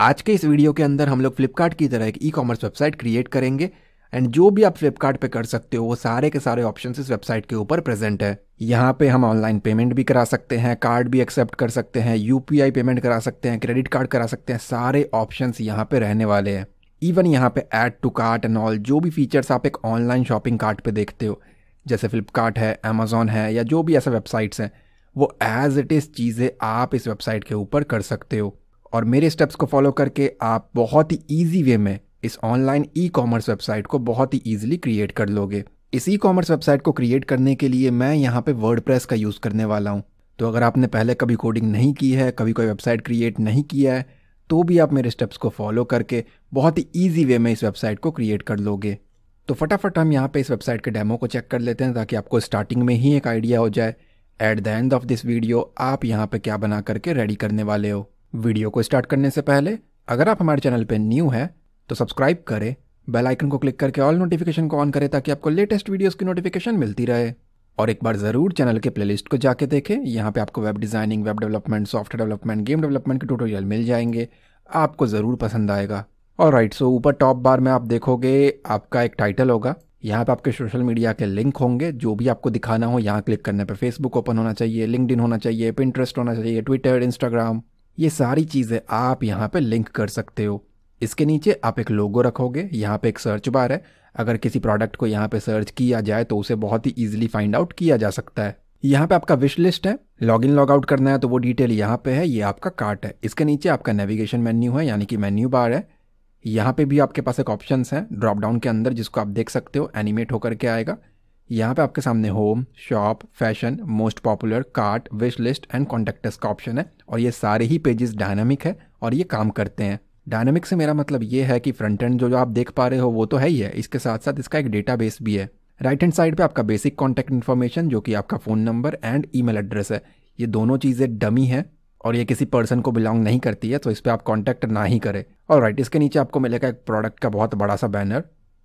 आज के इस वीडियो के अंदर हम लोग फ्लिपकार्ट की तरह एक ई कॉमर्स वेबसाइट क्रिएट करेंगे एंड जो भी आप फ्लिपकार्ट पे कर सकते हो वो सारे के सारे ऑप्शन इस वेबसाइट के ऊपर प्रेजेंट है यहाँ पे हम ऑनलाइन पेमेंट भी करा सकते हैं कार्ड भी एक्सेप्ट कर सकते हैं यूपीआई पेमेंट करा सकते हैं क्रेडिट कार्ड करा सकते हैं सारे ऑप्शन यहाँ पे रहने वाले हैं इवन यहाँ पे add to cart and all जो भी फीचर्स आप एक ऑनलाइन शॉपिंग कार्ट पे देखते हो जैसे फ्लिपकार्ट है अमेजोन है या जो भी ऐसा वेबसाइट्स हैं वो एज इट इज़ चीज़ें आप इस वेबसाइट के ऊपर कर सकते हो और मेरे स्टेप्स को फॉलो करके आप बहुत ही ईजी वे में इस ऑनलाइन ई कॉमर्स वेबसाइट को बहुत ही ईजिली क्रिएट कर लोगे इस ई कॉमर्स वेबसाइट को क्रिएट करने के लिए मैं यहाँ पे वर्ड का यूज़ करने वाला हूँ तो अगर आपने पहले कभी कोडिंग नहीं की है कभी कोई वेबसाइट क्रिएट नहीं किया है तो भी आप मेरे स्टेप्स को फॉलो करके बहुत ही ईजी वे में इस वेबसाइट को क्रिएट कर लोगे तो फटाफट हम यहाँ पे इस वेबसाइट के डेमो को चेक कर लेते हैं ताकि आपको स्टार्टिंग में ही एक आइडिया हो जाए at the end of this video आप यहाँ पे क्या बना करके रेडी करने वाले हो वीडियो को स्टार्ट करने से पहले अगर आप हमारे चैनल पर न्यू हैं तो सब्सक्राइब करें बेल आइकन को क्लिक करके ऑल नोटिफिकेशन को ऑन करें ताकि आपको लेटेस्ट वीडियोस की नोटिफिकेशन मिलती रहे और एक बार ज़रूर चैनल के प्लेलिस्ट को जाके देखें यहाँ पे आपको web designing web development software development game development के ट्यूटोरियल मिल जाएंगे आपको ज़रूर पसंद आएगा और राइट सो ऊपर टॉप बार में आप देखोगे आपका एक टाइटल होगा यहाँ पे आपके सोशल मीडिया के लिंक होंगे जो भी आपको दिखाना हो यहाँ क्लिक करने पर फेसबुक ओपन होना चाहिए लिंकड होना चाहिए पिंट्रेस्ट होना चाहिए ट्विटर इंस्टाग्राम ये सारी चीज़ें आप यहाँ पे लिंक कर सकते हो इसके नीचे आप एक लोगो रखोगे यहाँ पे एक सर्च बार है अगर किसी प्रोडक्ट को यहाँ पे सर्च किया जाए तो उसे बहुत ही ईजिली फाइंड आउट किया जा सकता है यहाँ पे आपका विश लिस्ट है लॉग इन लॉग आउट करना है तो वो डिटेल यहाँ पे है ये आपका कार्ट है इसके नीचे आपका नेविगेशन मेन्यू है यानी कि मेन्यू बार है यहाँ पे भी आपके पास एक ऑप्शन है ड्रॉप डाउन के अंदर जिसको आप देख सकते हो एनिमेट होकर के आएगा यहाँ पे आपके सामने home shop fashion most popular cart wish list and contactors का ऑप्शन है और ये सारे ही पेजेस डायनामिक है और ये काम करते हैं डायनामिक से मेरा मतलब ये है कि फ्रंट एंड जो जो आप देख पा रहे हो वो तो है ही है इसके साथ साथ इसका एक डेटा भी है राइट हैंड साइड पे आपका बेसिक कॉन्टैक्ट इन्फॉर्मेशन जो कि आपका phone number and e address है ये दोनों चीज़ें डमी है और ये किसी पर्सन को बिलोंग नहीं करती है तो इस पर आप कॉन्टैक्ट ना ही करें और राइट इसके नीचे आपको मिलेगा एक प्रोडक्ट का बहुत बड़ा सा बैनर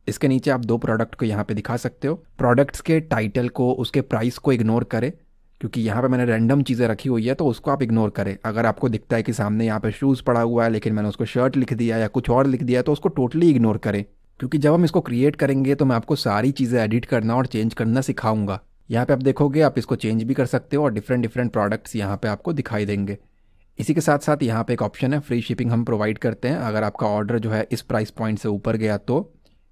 इसके नीचे आप दो प्रोडक्ट को यहाँ पे दिखा सकते हो प्रोडक्ट्स के टाइटल को उसके प्राइस को इग्नोर करें क्योंकि यहाँ पे मैंने रैंडम चीज़ें रखी हुई है तो उसको आप इग्नोर करें अगर आपको दिखता है कि सामने यहाँ पे शूज़ पड़ा हुआ है लेकिन मैंने उसको शर्ट लिख दिया या कुछ और लिख दिया तो उसको टोटली इग्नोर करें क्योंकि जब हम इसको क्रिएट करेंगे तो मैं आपको सारी चीज़ें एडिट करना और चेंज करना सिखाऊंगा यहाँ पे आप देखोगे आप इसको चेंज भी कर सकते हो और डिफरेंट डिफरेंट प्रोडक्ट्स यहाँ पे आपको दिखाई देंगे इसी के साथ साथ यहाँ पे एक ऑप्शन है फ्री शिपिंग हम प्रोवाइड करते हैं अगर आपका ऑर्डर जो है इस प्राइस पॉइंट से ऊपर गया तो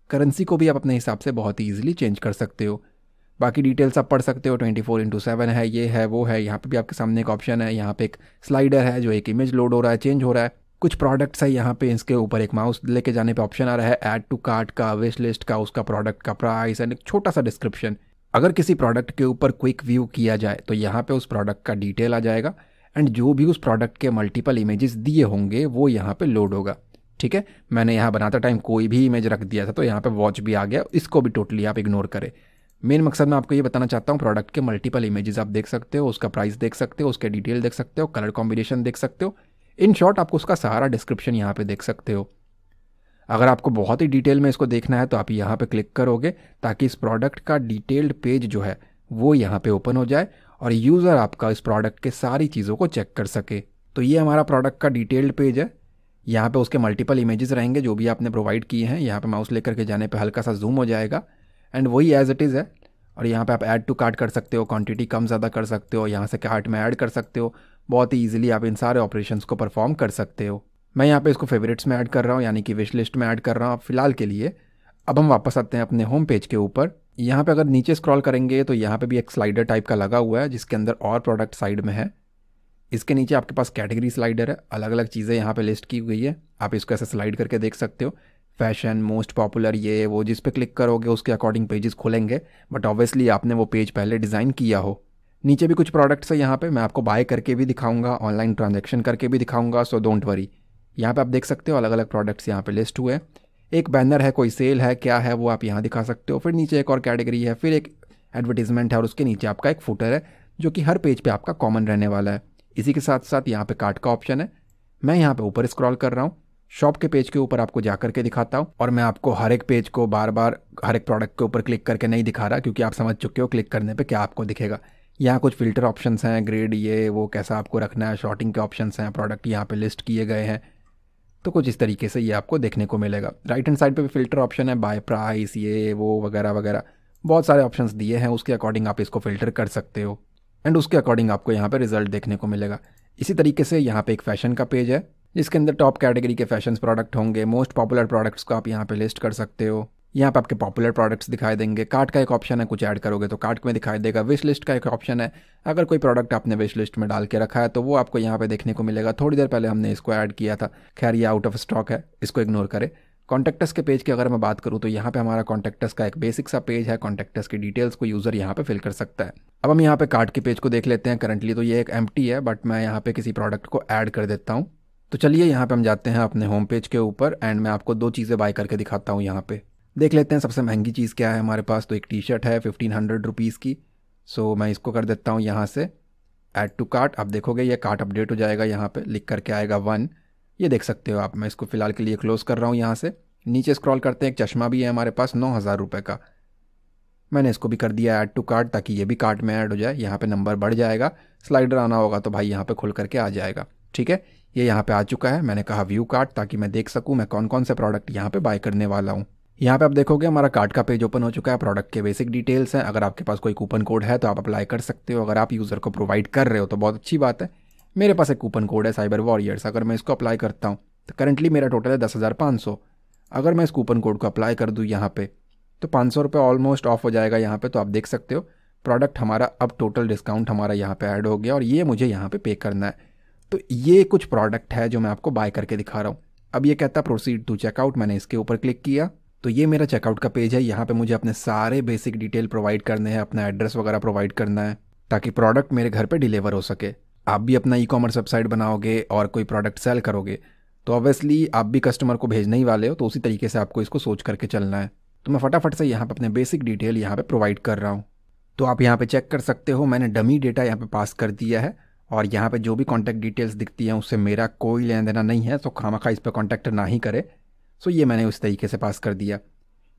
करेंसी को भी आप अपने हिसाब से बहुत ही ईजिली चेंज कर सकते हो बाकी डिटेल्स आप पढ़ सकते हो ट्वेंटी फोर इंटू सेवन है ये है वो है यहाँ पे भी आपके सामने एक ऑप्शन है यहाँ पे एक स्लाइडर है जो एक इमेज लोड हो रहा है चेंज हो रहा है कुछ प्रोडक्ट्स है यहाँ पे इसके ऊपर एक माउस लेके जाने पे ऑप्शन आ रहा है ऐड टू कार्ट का विश लिस्ट का उसका प्रोडक्ट का प्राइस एंड एक छोटा सा डिस्क्रिप्शन अगर किसी प्रोडक्ट के ऊपर क्विक व्यू किया जाए तो यहाँ पे उस प्रोडक्ट का डिटेल आ जाएगा एंड जो भी उस प्रोडक्ट के मल्टीपल इमेजेस दिए होंगे वो यहाँ पे लोड होगा ठीक है मैंने यहाँ बनाते टाइम कोई भी इमेज रख दिया था तो यहाँ पे वॉच भी आ गया इसको भी टोटली आप इग्नोर करें मेन मकसद मैं आपको ये बताना चाहता हूँ प्रोडक्ट के मल्टीपल इमेजेस आप देख सकते हो उसका प्राइस देख सकते हो उसके डिटेल देख सकते हो कलर कॉम्बिनेशन देख सकते हो इन शॉर्ट आपको उसका सारा डिस्क्रिप्शन यहाँ पे देख सकते हो अगर आपको बहुत ही डिटेल में इसको देखना है तो आप यहाँ पे क्लिक करोगे ताकि इस प्रोडक्ट का डिटेल्ड पेज जो है वो यहाँ पे ओपन हो जाए और यूज़र आपका इस प्रोडक्ट के सारी चीज़ों को चेक कर सके तो ये हमारा प्रोडक्ट का डिटेल्ड पेज है यहाँ पे उसके मल्टीपल इमेजेस रहेंगे जो भी आपने प्रोवाइड किए हैं यहाँ पे माउस लेकर के जाने पे हल्का सा जूम हो जाएगा एंड वही एज इट इज़ है और यहाँ पे आप ऐड टू कार्ट कर सकते हो क्वांटिटी कम ज़्यादा कर सकते हो यहाँ से कार्ट में ऐड कर सकते हो बहुत ही ईजिली आप इन सारे ऑपरेशन को परफॉर्म कर सकते हो मैं यहाँ पर इसको फेवरेट्स में ऐड कर रहा हूँ यानी कि विश लिस्ट में ऐड कर रहा हूँ फिलहाल के लिए अब हम वापस आते हैं अपने होम पेज के ऊपर यहाँ पे अगर नीचे स्क्रॉल करेंगे तो यहाँ पे भी एक स्लाइडर टाइप का लगा हुआ है जिसके अंदर और प्रोडक्ट साइड में है इसके नीचे आपके पास कैटेगरी स्लाइडर है अलग अलग चीज़ें यहाँ पे लिस्ट की गई है आप इसको ऐसे स्लाइड करके देख सकते हो फैशन मोस्ट पॉपुलर ये वो जिस पे क्लिक करोगे उसके अकॉर्डिंग पेजेस खुलेंगे बट ऑब्वियसली आपने वो पेज पहले डिज़ाइन किया हो नीचे भी कुछ प्रोडक्ट्स है यहाँ पे मैं आपको बाय करके भी दिखाऊंगा ऑनलाइन ट्रांजेक्शन करके भी दिखाऊंगा सो डोंट वरी यहाँ पे आप देख सकते हो अलग अलग प्रोडक्ट्स यहाँ पे लिस्ट हुए एक बैनर है कोई सेल है क्या है वो आप यहाँ दिखा सकते हो फिर नीचे एक और कैटेगरी है फिर एक एडवर्टीजमेंट है और उसके नीचे आपका एक फुटर है जो कि हर पेज पर पे आपका कॉमन रहने वाला है इसी के साथ साथ यहाँ पे कार्ट का ऑप्शन है मैं यहाँ पे ऊपर स्क्रॉल कर रहा हूँ शॉप के पेज के ऊपर आपको जा करके दिखाता हूँ और मैं आपको हर एक पेज को बार बार हर एक प्रोडक्ट के ऊपर क्लिक करके नहीं दिखा रहा क्योंकि आप समझ चुके हो क्लिक करने पर क्या आपको दिखेगा यहाँ कुछ फिल्टर ऑप्शन हैं ग्रेड ये वो कैसा आपको रखना है शॉर्टिंग के ऑप्शन हैं प्रोडक्ट यहाँ पर लिस्ट किए गए हैं तो कुछ इस तरीके से ये आपको देखने को मिलेगा राइट हैंड साइड पे भी फिल्टर ऑप्शन है बाय प्राइस ये वो वगैरह वगैरह बहुत सारे ऑप्शंस दिए हैं उसके अकॉर्डिंग आप इसको फिल्टर कर सकते हो एंड उसके अकॉर्डिंग आपको यहाँ पर रिजल्ट देखने को मिलेगा इसी तरीके से यहाँ पे एक फैशन का पेज है जिसके अंदर टॉप कैटेगरी के फैशन प्रोडक्ट होंगे मोस्ट पॉपुलर प्रोडक्ट्स को आप यहाँ पे लिस्ट कर सकते हो यहाँ पे आपके पॉपुलर प्रोडक्ट्स दिखाई देंगे कार्ट का एक ऑप्शन है कुछ ऐड करोगे तो कार्ट में दिखाई देगा विश लिस्ट का एक ऑप्शन है अगर कोई प्रोडक्ट आपने विश लिस्ट में डाल के रखा है तो वो आपको यहाँ पे देखने को मिलेगा थोड़ी देर पहले हमने इसको ऐड किया था खैर ये आउट ऑफ स्टॉक है इसको इग्नोर करें कॉन्टैक्टस के पेज की अगर मैं बात करूँ तो यहाँ पे हमारा कॉन्टैक्टस का एक बेसिक सा पेज है कॉन्टैक्टस की डिटेल्स को यूज़र यहाँ पे फिल कर सकता है अब हम यहाँ पे कार्ड के पेज को देख लेते हैं करंटली तो ये एक एम है बट मैं यहाँ पे किसी प्रोडक्ट को ऐड कर देता हूँ तो चलिए यहाँ पे हम जाते हैं अपने होम पेज के ऊपर एंड मैं आपको दो चीज़ें बाय करके दिखाता हूँ यहाँ पे देख लेते हैं सबसे महंगी चीज़ क्या है हमारे पास तो एक टी शर्ट है फिफ्टीन हंड्रेड रुपीज़ की सो मैं इसको कर देता हूँ यहाँ से ऐड टू कार्ट आप देखोगे ये कार्ट अपडेट हो जाएगा यहाँ पर लिख करके आएगा वन ये देख सकते हो आप मैं इसको फ़िलहाल के लिए क्लोज़ कर रहा हूँ यहाँ से नीचे स्क्रॉल करते हैं एक चश्मा भी है हमारे पास नौ हज़ार रुपये का मैंने इसको भी कर दिया ऐड टू कार्ट ताकि ये भी कार्ट में ऐड हो जाए यहाँ पे नंबर बढ़ जाएगा स्लाइडर आना होगा तो भाई यहाँ पे खुल करके आ जाएगा ठीक है ये यहाँ पे आ चुका है मैंने कहा व्यू कार्ट ताकि मैं देख सकूँ मैं कौन कौन से प्रोडक्ट यहाँ पे बाय करने वाला हूँ यहाँ पर आप देखोगे हमारा कार्ड का पेज ओपन हो चुका है प्रोडक्ट के बेसिक डिटेल्स हैं अगर आपके पास कोई कूपन कोड है तो आप अप्लाई कर सकते हो अगर आप यूज़र को प्रोवाइड कर रहे हो तो बहुत अच्छी बात है मेरे पास एक कूपन कोड है साइबर वॉरियर्स अगर मैं इसको अप्लाई करता हूँ तो करंटली मेरा टोटल है दस हज़ार पाँच सौ अगर मैं इस कूपन कोड को अप्लाई कर दूँ यहाँ पे तो पाँच सौ रुपये ऑलमोस्ट ऑफ हो जाएगा यहाँ पे तो आप देख सकते हो प्रोडक्ट हमारा अब टोटल डिस्काउंट हमारा यहाँ पे ऐड हो गया और ये मुझे यहाँ पे पे करना है तो ये कुछ प्रोडक्ट है जो मैं आपको बाय करके दिखा रहा हूँ अब ये कहता प्रोसीड टू चेकआउट मैंने इसके ऊपर क्लिक किया तो ये मेरा चेकआउट का पेज है यहाँ पे मुझे अपने सारे बेसिक डिटेल प्रोवाइड करने हैं अपना एड्रेस वगैरह प्रोवाइड करना है ताकि प्रोडक्ट मेरे घर पे डिलीवर हो सके आप भी अपना ई कॉमर्स वेबसाइट बनाओगे और कोई प्रोडक्ट सेल करोगे तो ऑब्वियसली आप भी कस्टमर को भेजने ही वाले हो तो उसी तरीके से आपको इसको सोच करके चलना है तो मैं फटाफट से यहाँ पर अपने बेसिक डिटेल यहाँ पर प्रोवाइड कर रहा हूँ तो आप यहाँ पर चेक कर सकते हो मैंने डमी डेटा यहाँ पर पास कर दिया है और यहाँ पर जो भी कॉन्टैक्ट डिटेल्स दिखती हैं उससे मेरा कोई लेन देना नहीं है तो खामा खा इस पर कॉन्टैक्ट ना ही करे सो ये मैंने उस तरीके से पास कर दिया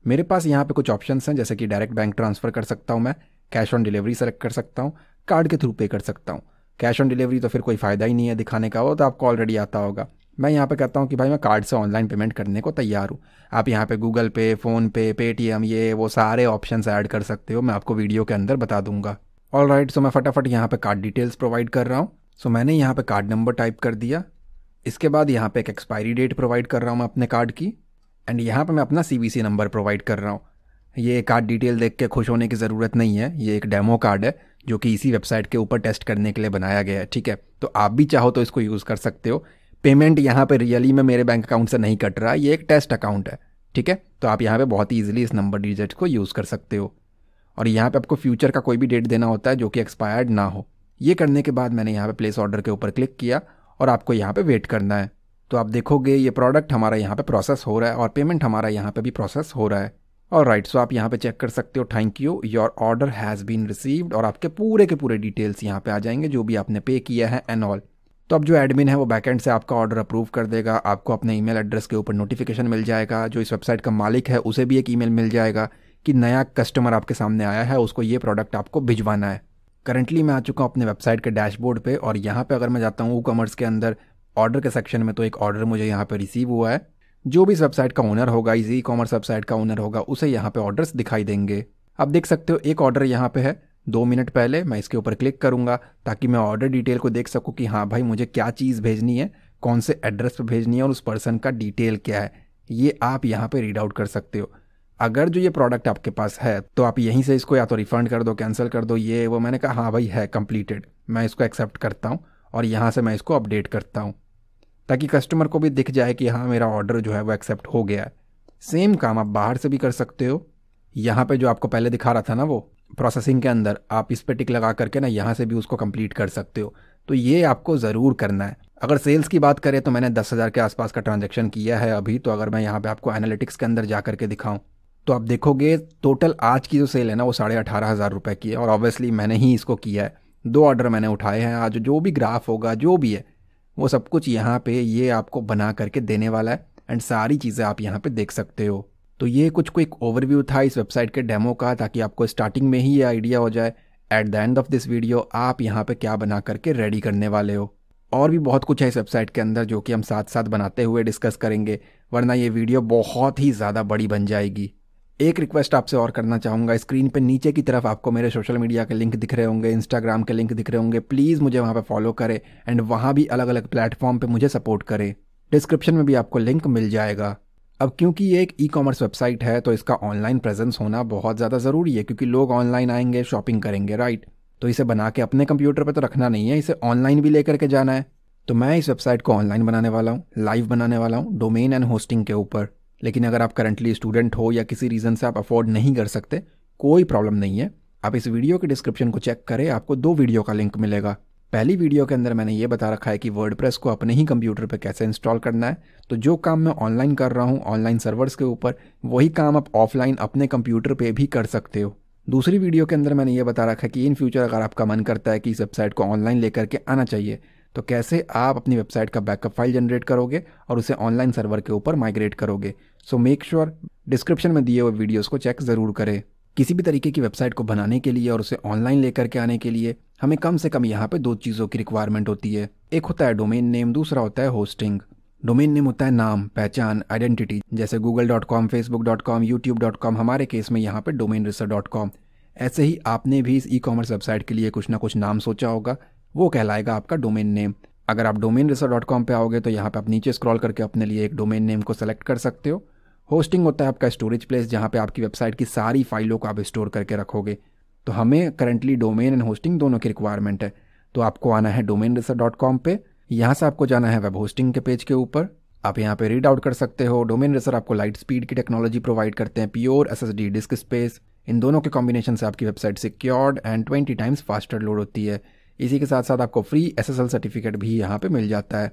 मेरे पास यहाँ पे कुछ ऑप्शन हैं जैसे कि डायरेक्ट बैंक ट्रांसफ़र कर सकता हूँ मैं कैश ऑन डिलीवरी सेलेक्ट कर सकता हूँ कार्ड के थ्रू पे कर सकता हूँ कैश ऑन डिलीवरी तो फिर कोई फ़ायदा ही नहीं है दिखाने का वो तो आपको ऑलरेडी आता होगा मैं यहाँ पे कहता हूँ कि भाई मैं कार्ड से ऑनलाइन पेमेंट करने को तैयार हूँ आप यहाँ पे गूगल पे फ़ोन पे पेटीएम ये वो सारे ऑप्शन ऐड कर सकते हो मैं आपको वीडियो के अंदर बता दूंगा ऑल राइट सो मैं फटाफट यहाँ पे कार्ड डिटेल्स प्रोवाइड कर रहा हूँ सो so, मैंने यहाँ पे कार्ड नंबर टाइप कर दिया इसके बाद यहाँ पे एक एक्सपायरी डेट प्रोवाइड कर रहा हूँ मैं अपने कार्ड की एंड यहाँ पे मैं अपना सी नंबर प्रोवाइड कर रहा हूँ ये कार्ड डिटेल देख के खुश होने की ज़रूरत नहीं है ये एक डेमो कार्ड है जो कि इसी वेबसाइट के ऊपर टेस्ट करने के लिए बनाया गया है ठीक है तो आप भी चाहो तो इसको यूज़ कर सकते हो पेमेंट यहाँ पर रियली में मेरे बैंक अकाउंट से नहीं कट रहा ये एक टेस्ट अकाउंट है ठीक है तो आप यहाँ पर बहुत ही ईजिली इस नंबर डिजिट को यूज़ कर सकते हो और यहाँ पर आपको फ्यूचर का कोई भी डेट देना होता है जो कि एक्सपायर्ड ना हो ये करने के बाद मैंने यहाँ पे प्लेस ऑर्डर के ऊपर क्लिक किया और आपको यहाँ पर वेट करना है तो आप देखोगे ये प्रोडक्ट हमारा यहाँ पे प्रोसेस हो रहा है और पेमेंट हमारा यहाँ पे भी प्रोसेस हो रहा है और राइट सो आप यहाँ पे चेक कर सकते हो thank you your order has been received और आपके पूरे के पूरे डिटेल्स यहाँ पे आ जाएंगे जो भी आपने पे किया है एंड ऑल तो अब जो एडमिन है वो बैकएंड से आपका ऑर्डर अप्रूव कर देगा आपको अपने ईमेल एड्रेस के ऊपर नोटिफिकेशन मिल जाएगा जो इस वेबसाइट का मालिक है उसे भी एक ईमेल मिल जाएगा कि नया कस्टमर आपके सामने आया है उसको ये प्रोडक्ट आपको भिजवाना है करंटली मैं आ चुका हूँ अपने वेबसाइट के डैशबोर्ड पे और यहाँ पे अगर मैं जाता हूँ ई कॉमर्स के अंदर ऑर्डर के सेक्शन में तो एक ऑर्डर मुझे यहाँ पे रिसीव हुआ है जो भी इस वेबसाइट का ओनर होगा इस ई कॉमर्स वेबसाइट का ओनर होगा उसे यहाँ पे ऑर्डर्स दिखाई देंगे आप देख सकते हो एक ऑर्डर यहाँ पे है दो मिनट पहले मैं इसके ऊपर क्लिक करूँगा ताकि मैं ऑर्डर डिटेल को देख सकूँ कि हाँ भाई मुझे क्या चीज़ भेजनी है कौन से एड्रेस पर भेजनी है और उस पर्सन का डिटेल क्या है ये आप यहाँ पर रीड आउट कर सकते हो अगर जो ये प्रोडक्ट आपके पास है तो आप यहीं से इसको या तो रिफंड कर दो कैंसिल कर दो ये वो मैंने कहा हाँ भाई है कंप्लीटेड मैं इसको एक्सेप्ट करता हूँ और यहाँ से मैं इसको अपडेट करता हूँ ताकि कस्टमर को भी दिख जाए कि हाँ मेरा ऑर्डर जो है वो एक्सेप्ट हो गया है सेम काम आप बाहर से भी कर सकते हो यहाँ पे जो आपको पहले दिखा रहा था ना वो प्रोसेसिंग के अंदर आप इस पर टिक लगा करके ना यहाँ से भी उसको कंप्लीट कर सकते हो तो ये आपको ज़रूर करना है अगर सेल्स की बात करें तो मैंने दस हज़ार के आसपास का ट्रांजेक्शन किया है अभी तो अगर मैं यहाँ पर आपको एनालिटिक्स के अंदर जा करके दिखाऊँ तो आप देखोगे टोटल आज की जो सेल है ना वो साढ़े अठारह हज़ार रुपये की है और ऑब्वियसली मैंने ही इसको किया है दो ऑर्डर मैंने उठाए हैं आज जो भी ग्राफ होगा जो भी है वो सब कुछ यहाँ पे ये आपको बना करके देने वाला है एंड सारी चीज़ें आप यहाँ पे देख सकते हो तो ये कुछ एक ओवरव्यू था इस वेबसाइट के डेमो का ताकि आपको स्टार्टिंग में ही ये आइडिया हो जाए at the end of this video आप यहाँ पे क्या बना करके रेडी करने वाले हो और भी बहुत कुछ है इस वेबसाइट के अंदर जो कि हम साथ साथ बनाते हुए डिस्कस करेंगे वरना ये वीडियो बहुत ही ज़्यादा बड़ी बन जाएगी एक रिक्वेस्ट आपसे और करना चाहूँगा स्क्रीन पे नीचे की तरफ आपको मेरे सोशल मीडिया के लिंक दिख रहे होंगे इंस्टाग्राम के लिंक दिख रहे होंगे प्लीज़ मुझे वहाँ पे फॉलो करें एंड वहाँ भी अलग अलग प्लेटफॉर्म पे मुझे सपोर्ट करें डिस्क्रिप्शन में भी आपको लिंक मिल जाएगा अब क्योंकि ये एक ई कॉमर्स वेबसाइट है तो इसका ऑनलाइन प्रेजेंस होना बहुत ज़्यादा ज़रूरी है क्योंकि लोग ऑनलाइन आएंगे शॉपिंग करेंगे राइट तो इसे बना के अपने कंप्यूटर पर तो रखना नहीं है इसे ऑनलाइन भी लेकर के जाना है तो मैं इस वेबसाइट को ऑनलाइन बनाने वाला हूँ लाइव बनाने वाला हूँ डोमेन एंड होस्टिंग के ऊपर लेकिन अगर आप करंटली स्टूडेंट हो या किसी रीज़न से आप अफोर्ड नहीं कर सकते कोई प्रॉब्लम नहीं है आप इस वीडियो के डिस्क्रिप्शन को चेक करें आपको दो वीडियो का लिंक मिलेगा पहली वीडियो के अंदर मैंने ये बता रखा है कि वर्ड को अपने ही कंप्यूटर पर कैसे इंस्टॉल करना है तो जो काम मैं ऑनलाइन कर रहा हूँ ऑनलाइन सर्वर्स के ऊपर वही काम आप ऑफलाइन अपने कंप्यूटर पर भी कर सकते हो दूसरी वीडियो के अंदर मैंने ये बता रखा है कि इन फ्यूचर अगर आपका मन करता है कि इस वेबसाइट को ऑनलाइन लेकर के आना चाहिए तो कैसे आप अपनी वेबसाइट का बैकअप फाइल जनरेट करोगे और उसे ऑनलाइन सर्वर के ऊपर माइग्रेट करोगे सो मेक श्योर डिस्क्रिप्शन में दिए हुए वीडियोज़ को चेक ज़रूर करें किसी भी तरीके की वेबसाइट को बनाने के लिए और उसे ऑनलाइन लेकर के आने के लिए हमें कम से कम यहाँ पे दो चीज़ों की रिक्वायरमेंट होती है एक होता है डोमेन नेम दूसरा होता है होस्टिंग डोमेन नेम होता है नाम पहचान आइडेंटिटी जैसे Google dot com Facebook dot com YouTube dot com हमारे केस में यहाँ पर डोमेन रिसर डॉट कॉम ऐसे ही आपने भी इस ई कॉमर्स वेबसाइट के लिए कुछ ना कुछ नाम सोचा होगा वो कहलाएगा आपका डोमेन नेम अगर आप डोमेन रिसर्च डॉट कॉम पर आओगे तो यहाँ पर आप नीचे स्क्रॉल करके अपने लिए एक डोमेन नेम को सेलेक्ट कर सकते हो होस्टिंग होता है आपका स्टोरेज प्लेस जहाँ पे आपकी वेबसाइट की सारी फाइलों को आप स्टोर करके रखोगे तो हमें करंटली डोमेन एंड होस्टिंग दोनों की रिक्वायरमेंट है तो आपको आना है डोमेन रिसर्च डॉट कॉम पर यहाँ से आपको जाना है वेब होस्टिंग के पेज के ऊपर आप यहाँ पे रीड आउट कर सकते हो डोमेन रेसर आपको लाइट स्पीड की टेक्नोलॉजी प्रोवाइड करते हैं प्योर एस डिस्क स्पेस इन दोनों के कॉम्बिनेशन से आपकी website secured and twenty times faster load होती है इसी के साथ साथ आपको फ्री एस सर्टिफिकेट भी यहाँ पे मिल जाता है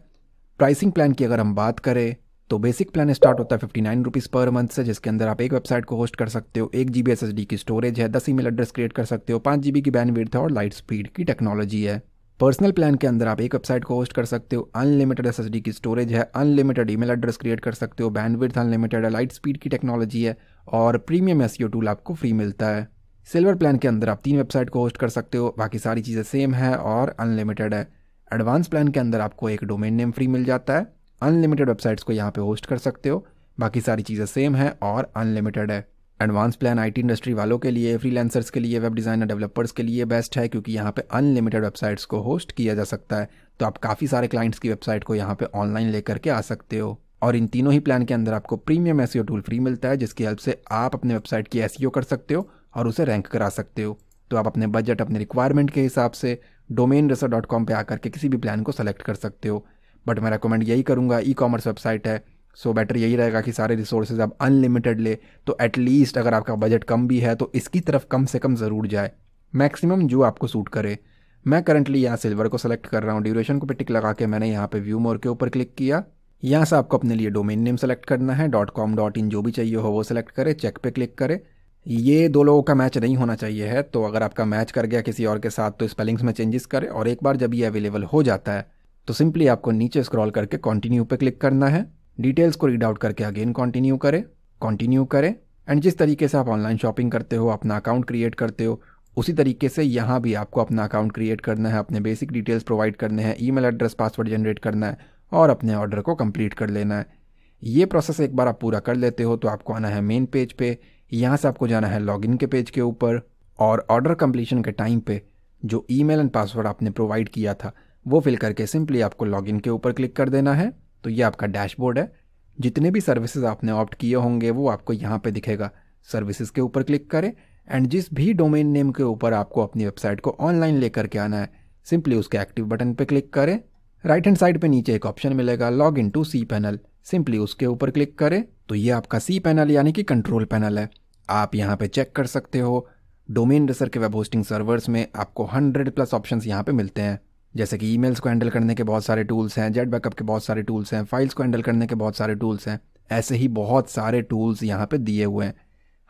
प्राइसिंग प्लान की अगर हम बात करें तो बेसिक प्लान स्टार्ट होता है fifty nine rupees per month से जिसके अंदर आप एक वेबसाइट को होस्ट कर सकते हो एक जी बी की स्टोरेज है दस ईमेल एड्रेस क्रिएट कर सकते हो पाँच जी की बैन वीड और लाइट स्पीड की टेक्नोलॉजी है पर्सनल प्लान के अंदर आप एक वेबसाइट को होस्ट कर सकते हो अनलिमिटेड एस की स्टोरेज है अनलिमिटेड ईमेल एड्रेस क्रिएट कर सकते हो बैंडविड्थ अनलिमिटेड है लाइट स्पीड की टेक्नोलॉजी है और प्रीमियम एस टूल आपको फ्री मिलता है सिल्वर प्लान के अंदर आप तीन वेबसाइट को होस्ट कर सकते हो बाकी सारी चीज़ें सेम है और अनलिमिटेड है एडवांस प्लान के अंदर आपको एक डोमेन नेम फ्री मिल जाता है अनलिमिटेड वेबसाइट्स को यहाँ पे होस्ट कर सकते हो बाकी सारी चीज़ें सेम है और अनलिमिटेड है एडवांस प्लान आईटी इंडस्ट्री वालों के लिए फ्रीलांसर्स के लिए वेब डिज़ाइनर डेवलपर्स के लिए बेस्ट है क्योंकि यहाँ पे अनलिमिटेड वेबसाइट्स को होस्ट किया जा सकता है तो आप काफ़ी सारे क्लाइंट्स की वेबसाइट को यहाँ पे ऑनलाइन लेकर के आ सकते हो और इन तीनों ही प्लान के अंदर आपको प्रीमियम एस टूल फ्री मिलता है जिसकी हेल्प से आप अपने वेबसाइट की एस e कर सकते हो और उसे रैंक करा सकते हो तो आप अपने बजट अपने रिक्वायरमेंट के हिसाब से डोमेन रेसर डॉट कॉम पर आकर के किसी भी प्लान को सेलेक्ट कर सकते हो बट मैं रिकमेंड यही करूँगा ई कॉमर्स वेबसाइट है सो so बेटर यही रहेगा कि सारे रिसोर्सेज आप अनलिमिटेड ले तो एटलीस्ट अगर आपका बजट कम भी है तो इसकी तरफ कम से कम ज़रूर जाए मैक्सिमम जो आपको सूट करे मैं करंटली यहाँ सिल्वर को सेलेक्ट कर रहा हूँ ड्यूरेशन को पे टिक लगा के मैंने यहाँ पे व्यू मोर के ऊपर क्लिक किया यहाँ से आपको अपने लिए डोमेन नेम सेलेक्ट करना है डॉट कॉम डॉट इन जो भी चाहिए हो वो सेलेक्ट करें चेक पे क्लिक करें ये दो लोगों का मैच नहीं होना चाहिए है तो अगर आपका मैच कर गया किसी और के साथ तो स्पेलिंग्स में चेंजेस करें और एक बार जब ये अवेलेबल हो जाता है तो सिंपली आपको नीचे स्क्रॉल करके कंटिन्यू पे क्लिक करना है डिटेल्स को रीड आउट करके अगेन कंटिन्यू करें कंटिन्यू करें एंड जिस तरीके से आप ऑनलाइन शॉपिंग करते हो अपना अकाउंट क्रिएट करते हो उसी तरीके से यहाँ भी आपको अपना अकाउंट क्रिएट करना है अपने बेसिक डिटेल्स प्रोवाइड करने हैं ईमेल एड्रेस पासवर्ड जनरेट करना है और अपने ऑर्डर को कंप्लीट कर लेना है ये प्रोसेस एक बार आप पूरा कर लेते हो तो आपको आना है मेन पेज पे यहाँ से आपको जाना है लॉगिन के पेज के ऊपर और ऑर्डर कम्प्लीशन के टाइम पे जो ईमेल एंड पासवर्ड आपने प्रोवाइड किया था वो फिल करके सिंपली आपको लॉगिन के ऊपर क्लिक कर देना है तो ये आपका डैशबोर्ड है जितने भी सर्विसेज आपने ऑप्ट किए होंगे वो आपको यहाँ पे दिखेगा सर्विसेज के ऊपर क्लिक करें एंड जिस भी डोमेन नेम के ऊपर आपको अपनी वेबसाइट को ऑनलाइन लेकर के आना है सिंपली उसके एक्टिव बटन पे क्लिक करें राइट हैंड साइड पे नीचे एक ऑप्शन मिलेगा log in to C panel simply उसके ऊपर क्लिक करें तो ये आपका सी पैनल यानी कि कंट्रोल पैनल है आप यहाँ पे चेक कर सकते हो डोमेन रेसर के वेब होस्टिंग सर्वर्स में आपको हंड्रेड प्लस ऑप्शन यहाँ पे मिलते हैं जैसे कि ईमेल्स को हैंडल करने के बहुत सारे टूल्स हैं जेट बैकअप के बहुत सारे टूल्स हैं फाइल्स को हैंडल करने के बहुत सारे टूल्स हैं ऐसे ही बहुत सारे टूल्स यहाँ पे दिए हुए हैं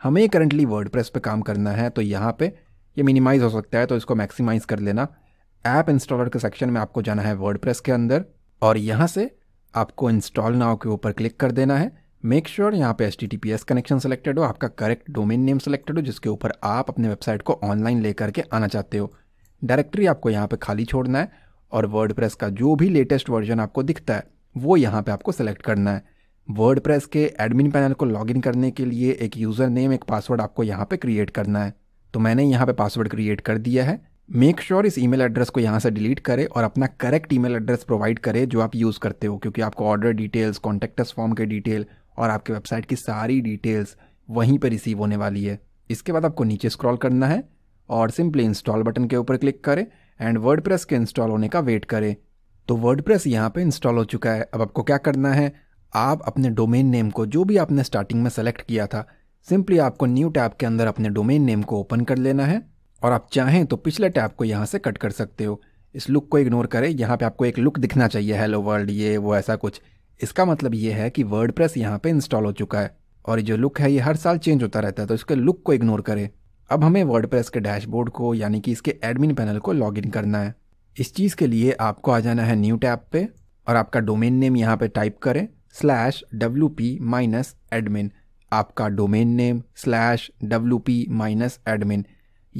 हमें करंटली वर्ड प्रेस पर काम करना है तो यहाँ पे ये मिनिमाइज़ हो सकता है तो इसको मैक्सिमाइज़ कर लेना ऐप इंस्टॉलर के सेक्शन में आपको जाना है वर्ड के अंदर और यहाँ से आपको इंस्टॉल नाव के ऊपर क्लिक कर देना है मेक श्योर यहाँ पे H T T P S connection selected हो आपका करेक्ट डोमेन नेम सेलेक्टेड हो जिसके ऊपर आप अपने वेबसाइट को ऑनलाइन लेकर के आना चाहते हो डायरेक्टरी आपको यहाँ पे खाली छोड़ना है और वर्ड का जो भी लेटेस्ट वर्जन आपको दिखता है वो यहाँ पे आपको सेलेक्ट करना है वर्ड के एडमिन पैनल को लॉगिन करने के लिए एक यूज़र नेम एक पासवर्ड आपको यहाँ पे क्रिएट करना है तो मैंने यहाँ पे पासवर्ड क्रिएट कर दिया है मेक श्योर sure इस ईमेल एड्रेस को यहाँ से डिलीट करें और अपना करेक्ट ईमेल एड्रेस प्रोवाइड करें जो आप यूज़ करते हो क्योंकि आपको ऑर्डर डिटेल्स कॉन्टैक्टस फॉर्म के डिटेल और आपके वेबसाइट की सारी डिटेल्स वहीं पर रिसीव होने वाली है इसके बाद आपको नीचे स्क्रॉल करना है और सिंपली इंस्टॉल बटन के ऊपर क्लिक करें एंड वर्ड के इंस्टॉल होने का वेट करें तो वर्ड प्रेस यहाँ पर इंस्टॉल हो चुका है अब आपको क्या करना है आप अपने डोमेन नेम को जो भी आपने स्टार्टिंग में सेलेक्ट किया था सिंपली आपको न्यू टैब के अंदर अपने डोमेन नेम को ओपन कर लेना है और आप चाहें तो पिछले टैब को यहाँ से कट कर सकते हो इस लुक को इग्नोर करें यहाँ पे आपको एक लुक दिखना चाहिए हेलो वर्ल्ड ये वो ऐसा कुछ इसका मतलब ये है कि वर्ड प्रेस यहाँ पर इंस्टॉल हो चुका है और ये जो लुक है ये हर साल चेंज होता रहता है तो इसके लुक को इग्नोर करें अब हमें वर्ड प्रेस के डैशबोर्ड को यानी कि इसके एडमिन पैनल को लॉग इन करना है इस चीज़ के लिए आपको आ जाना है न्यू टैब पे और आपका डोमेन नेम यहाँ पे टाइप करें slash W P minus admin आपका domain name slash W P minus admin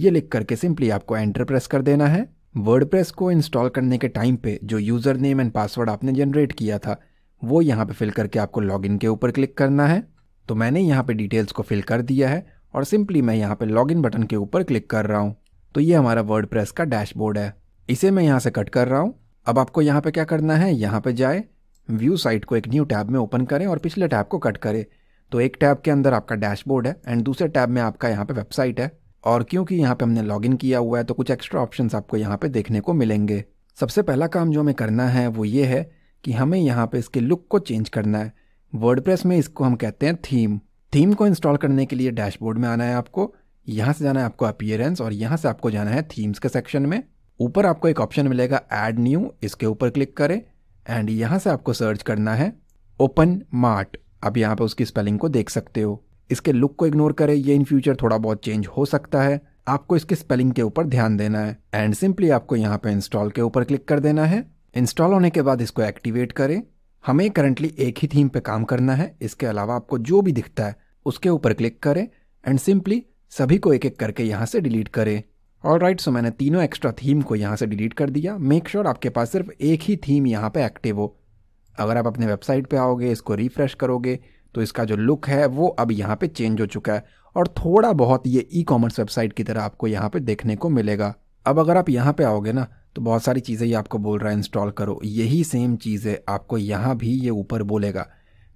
ये लिख करके सिंपली आपको एंटर प्रेस कर देना है प्रेस को इंस्टॉल करने के टाइम पे जो यूज़र नेम एंड पासवर्ड आपने जनरेट किया था वो यहाँ पे फिल करके आपको लॉगिन के ऊपर क्लिक करना है तो मैंने यहाँ पे डिटेल्स को फिल कर दिया है और सिंपली मैं यहाँ पे लॉगिन बटन के ऊपर क्लिक कर रहा हूँ तो ये हमारा वर्ड का डैशबोर्ड है इसे मैं यहाँ से कट कर रहा हूँ अब आपको यहाँ पे क्या करना है यहाँ पे जाए व्यू साइट को एक न्यू टैब में ओपन करें और पिछले टैब को कट करें तो एक टैब के अंदर आपका डैशबोर्ड है एंड दूसरे टैब में आपका यहाँ पे वेबसाइट है और क्योंकि यहाँ पे हमने लॉगिन किया हुआ है तो कुछ एक्स्ट्रा ऑप्शंस आपको यहाँ पे देखने को मिलेंगे सबसे पहला काम जो हमें करना है वो ये है कि हमें यहाँ पे इसके लुक को चेंज करना है वर्ड में इसको हम कहते हैं थीम थीम को इंस्टॉल करने के लिए डैशबोर्ड में आना है आपको यहाँ से जाना है आपको अपियरेंस और यहाँ से आपको जाना है थीम्स के सेक्शन में ऊपर आपको एक ऑप्शन मिलेगा एड न्यू इसके ऊपर क्लिक करें एंड यहाँ से आपको सर्च करना है ओपन मार्ट आप यहाँ पे उसकी स्पेलिंग को देख सकते हो इसके लुक को इग्नोर करें ये इन फ्यूचर थोड़ा बहुत चेंज हो सकता है आपको इसके स्पेलिंग के ऊपर ध्यान देना है एंड सिंपली आपको यहाँ पे इंस्टॉल के ऊपर क्लिक कर देना है इंस्टॉल होने के बाद इसको एक्टिवेट करें हमें करंटली एक ही थीम पे काम करना है इसके अलावा आपको जो भी दिखता है उसके ऊपर क्लिक करें एंड सिंपली सभी को एक एक करके यहाँ से डिलीट करें ऑल राइट सो मैंने तीनों एक्स्ट्रा थीम को यहाँ से डिलीट कर दिया मेक श्योर sure आपके पास सिर्फ एक ही थीम यहाँ पे एक्टिव हो अगर आप अपने वेबसाइट पे आओगे इसको रिफ्रेश करोगे तो इसका जो लुक है वो अब यहाँ पे चेंज हो चुका है और थोड़ा बहुत ये ई कॉमर्स वेबसाइट की तरह आपको यहाँ पे देखने को मिलेगा अब अगर आप यहाँ पे आओगे ना तो बहुत सारी चीज़ें ये आपको बोल रहा है इंस्टॉल करो यही सेम चीज़ है आपको यहाँ भी ये ऊपर बोलेगा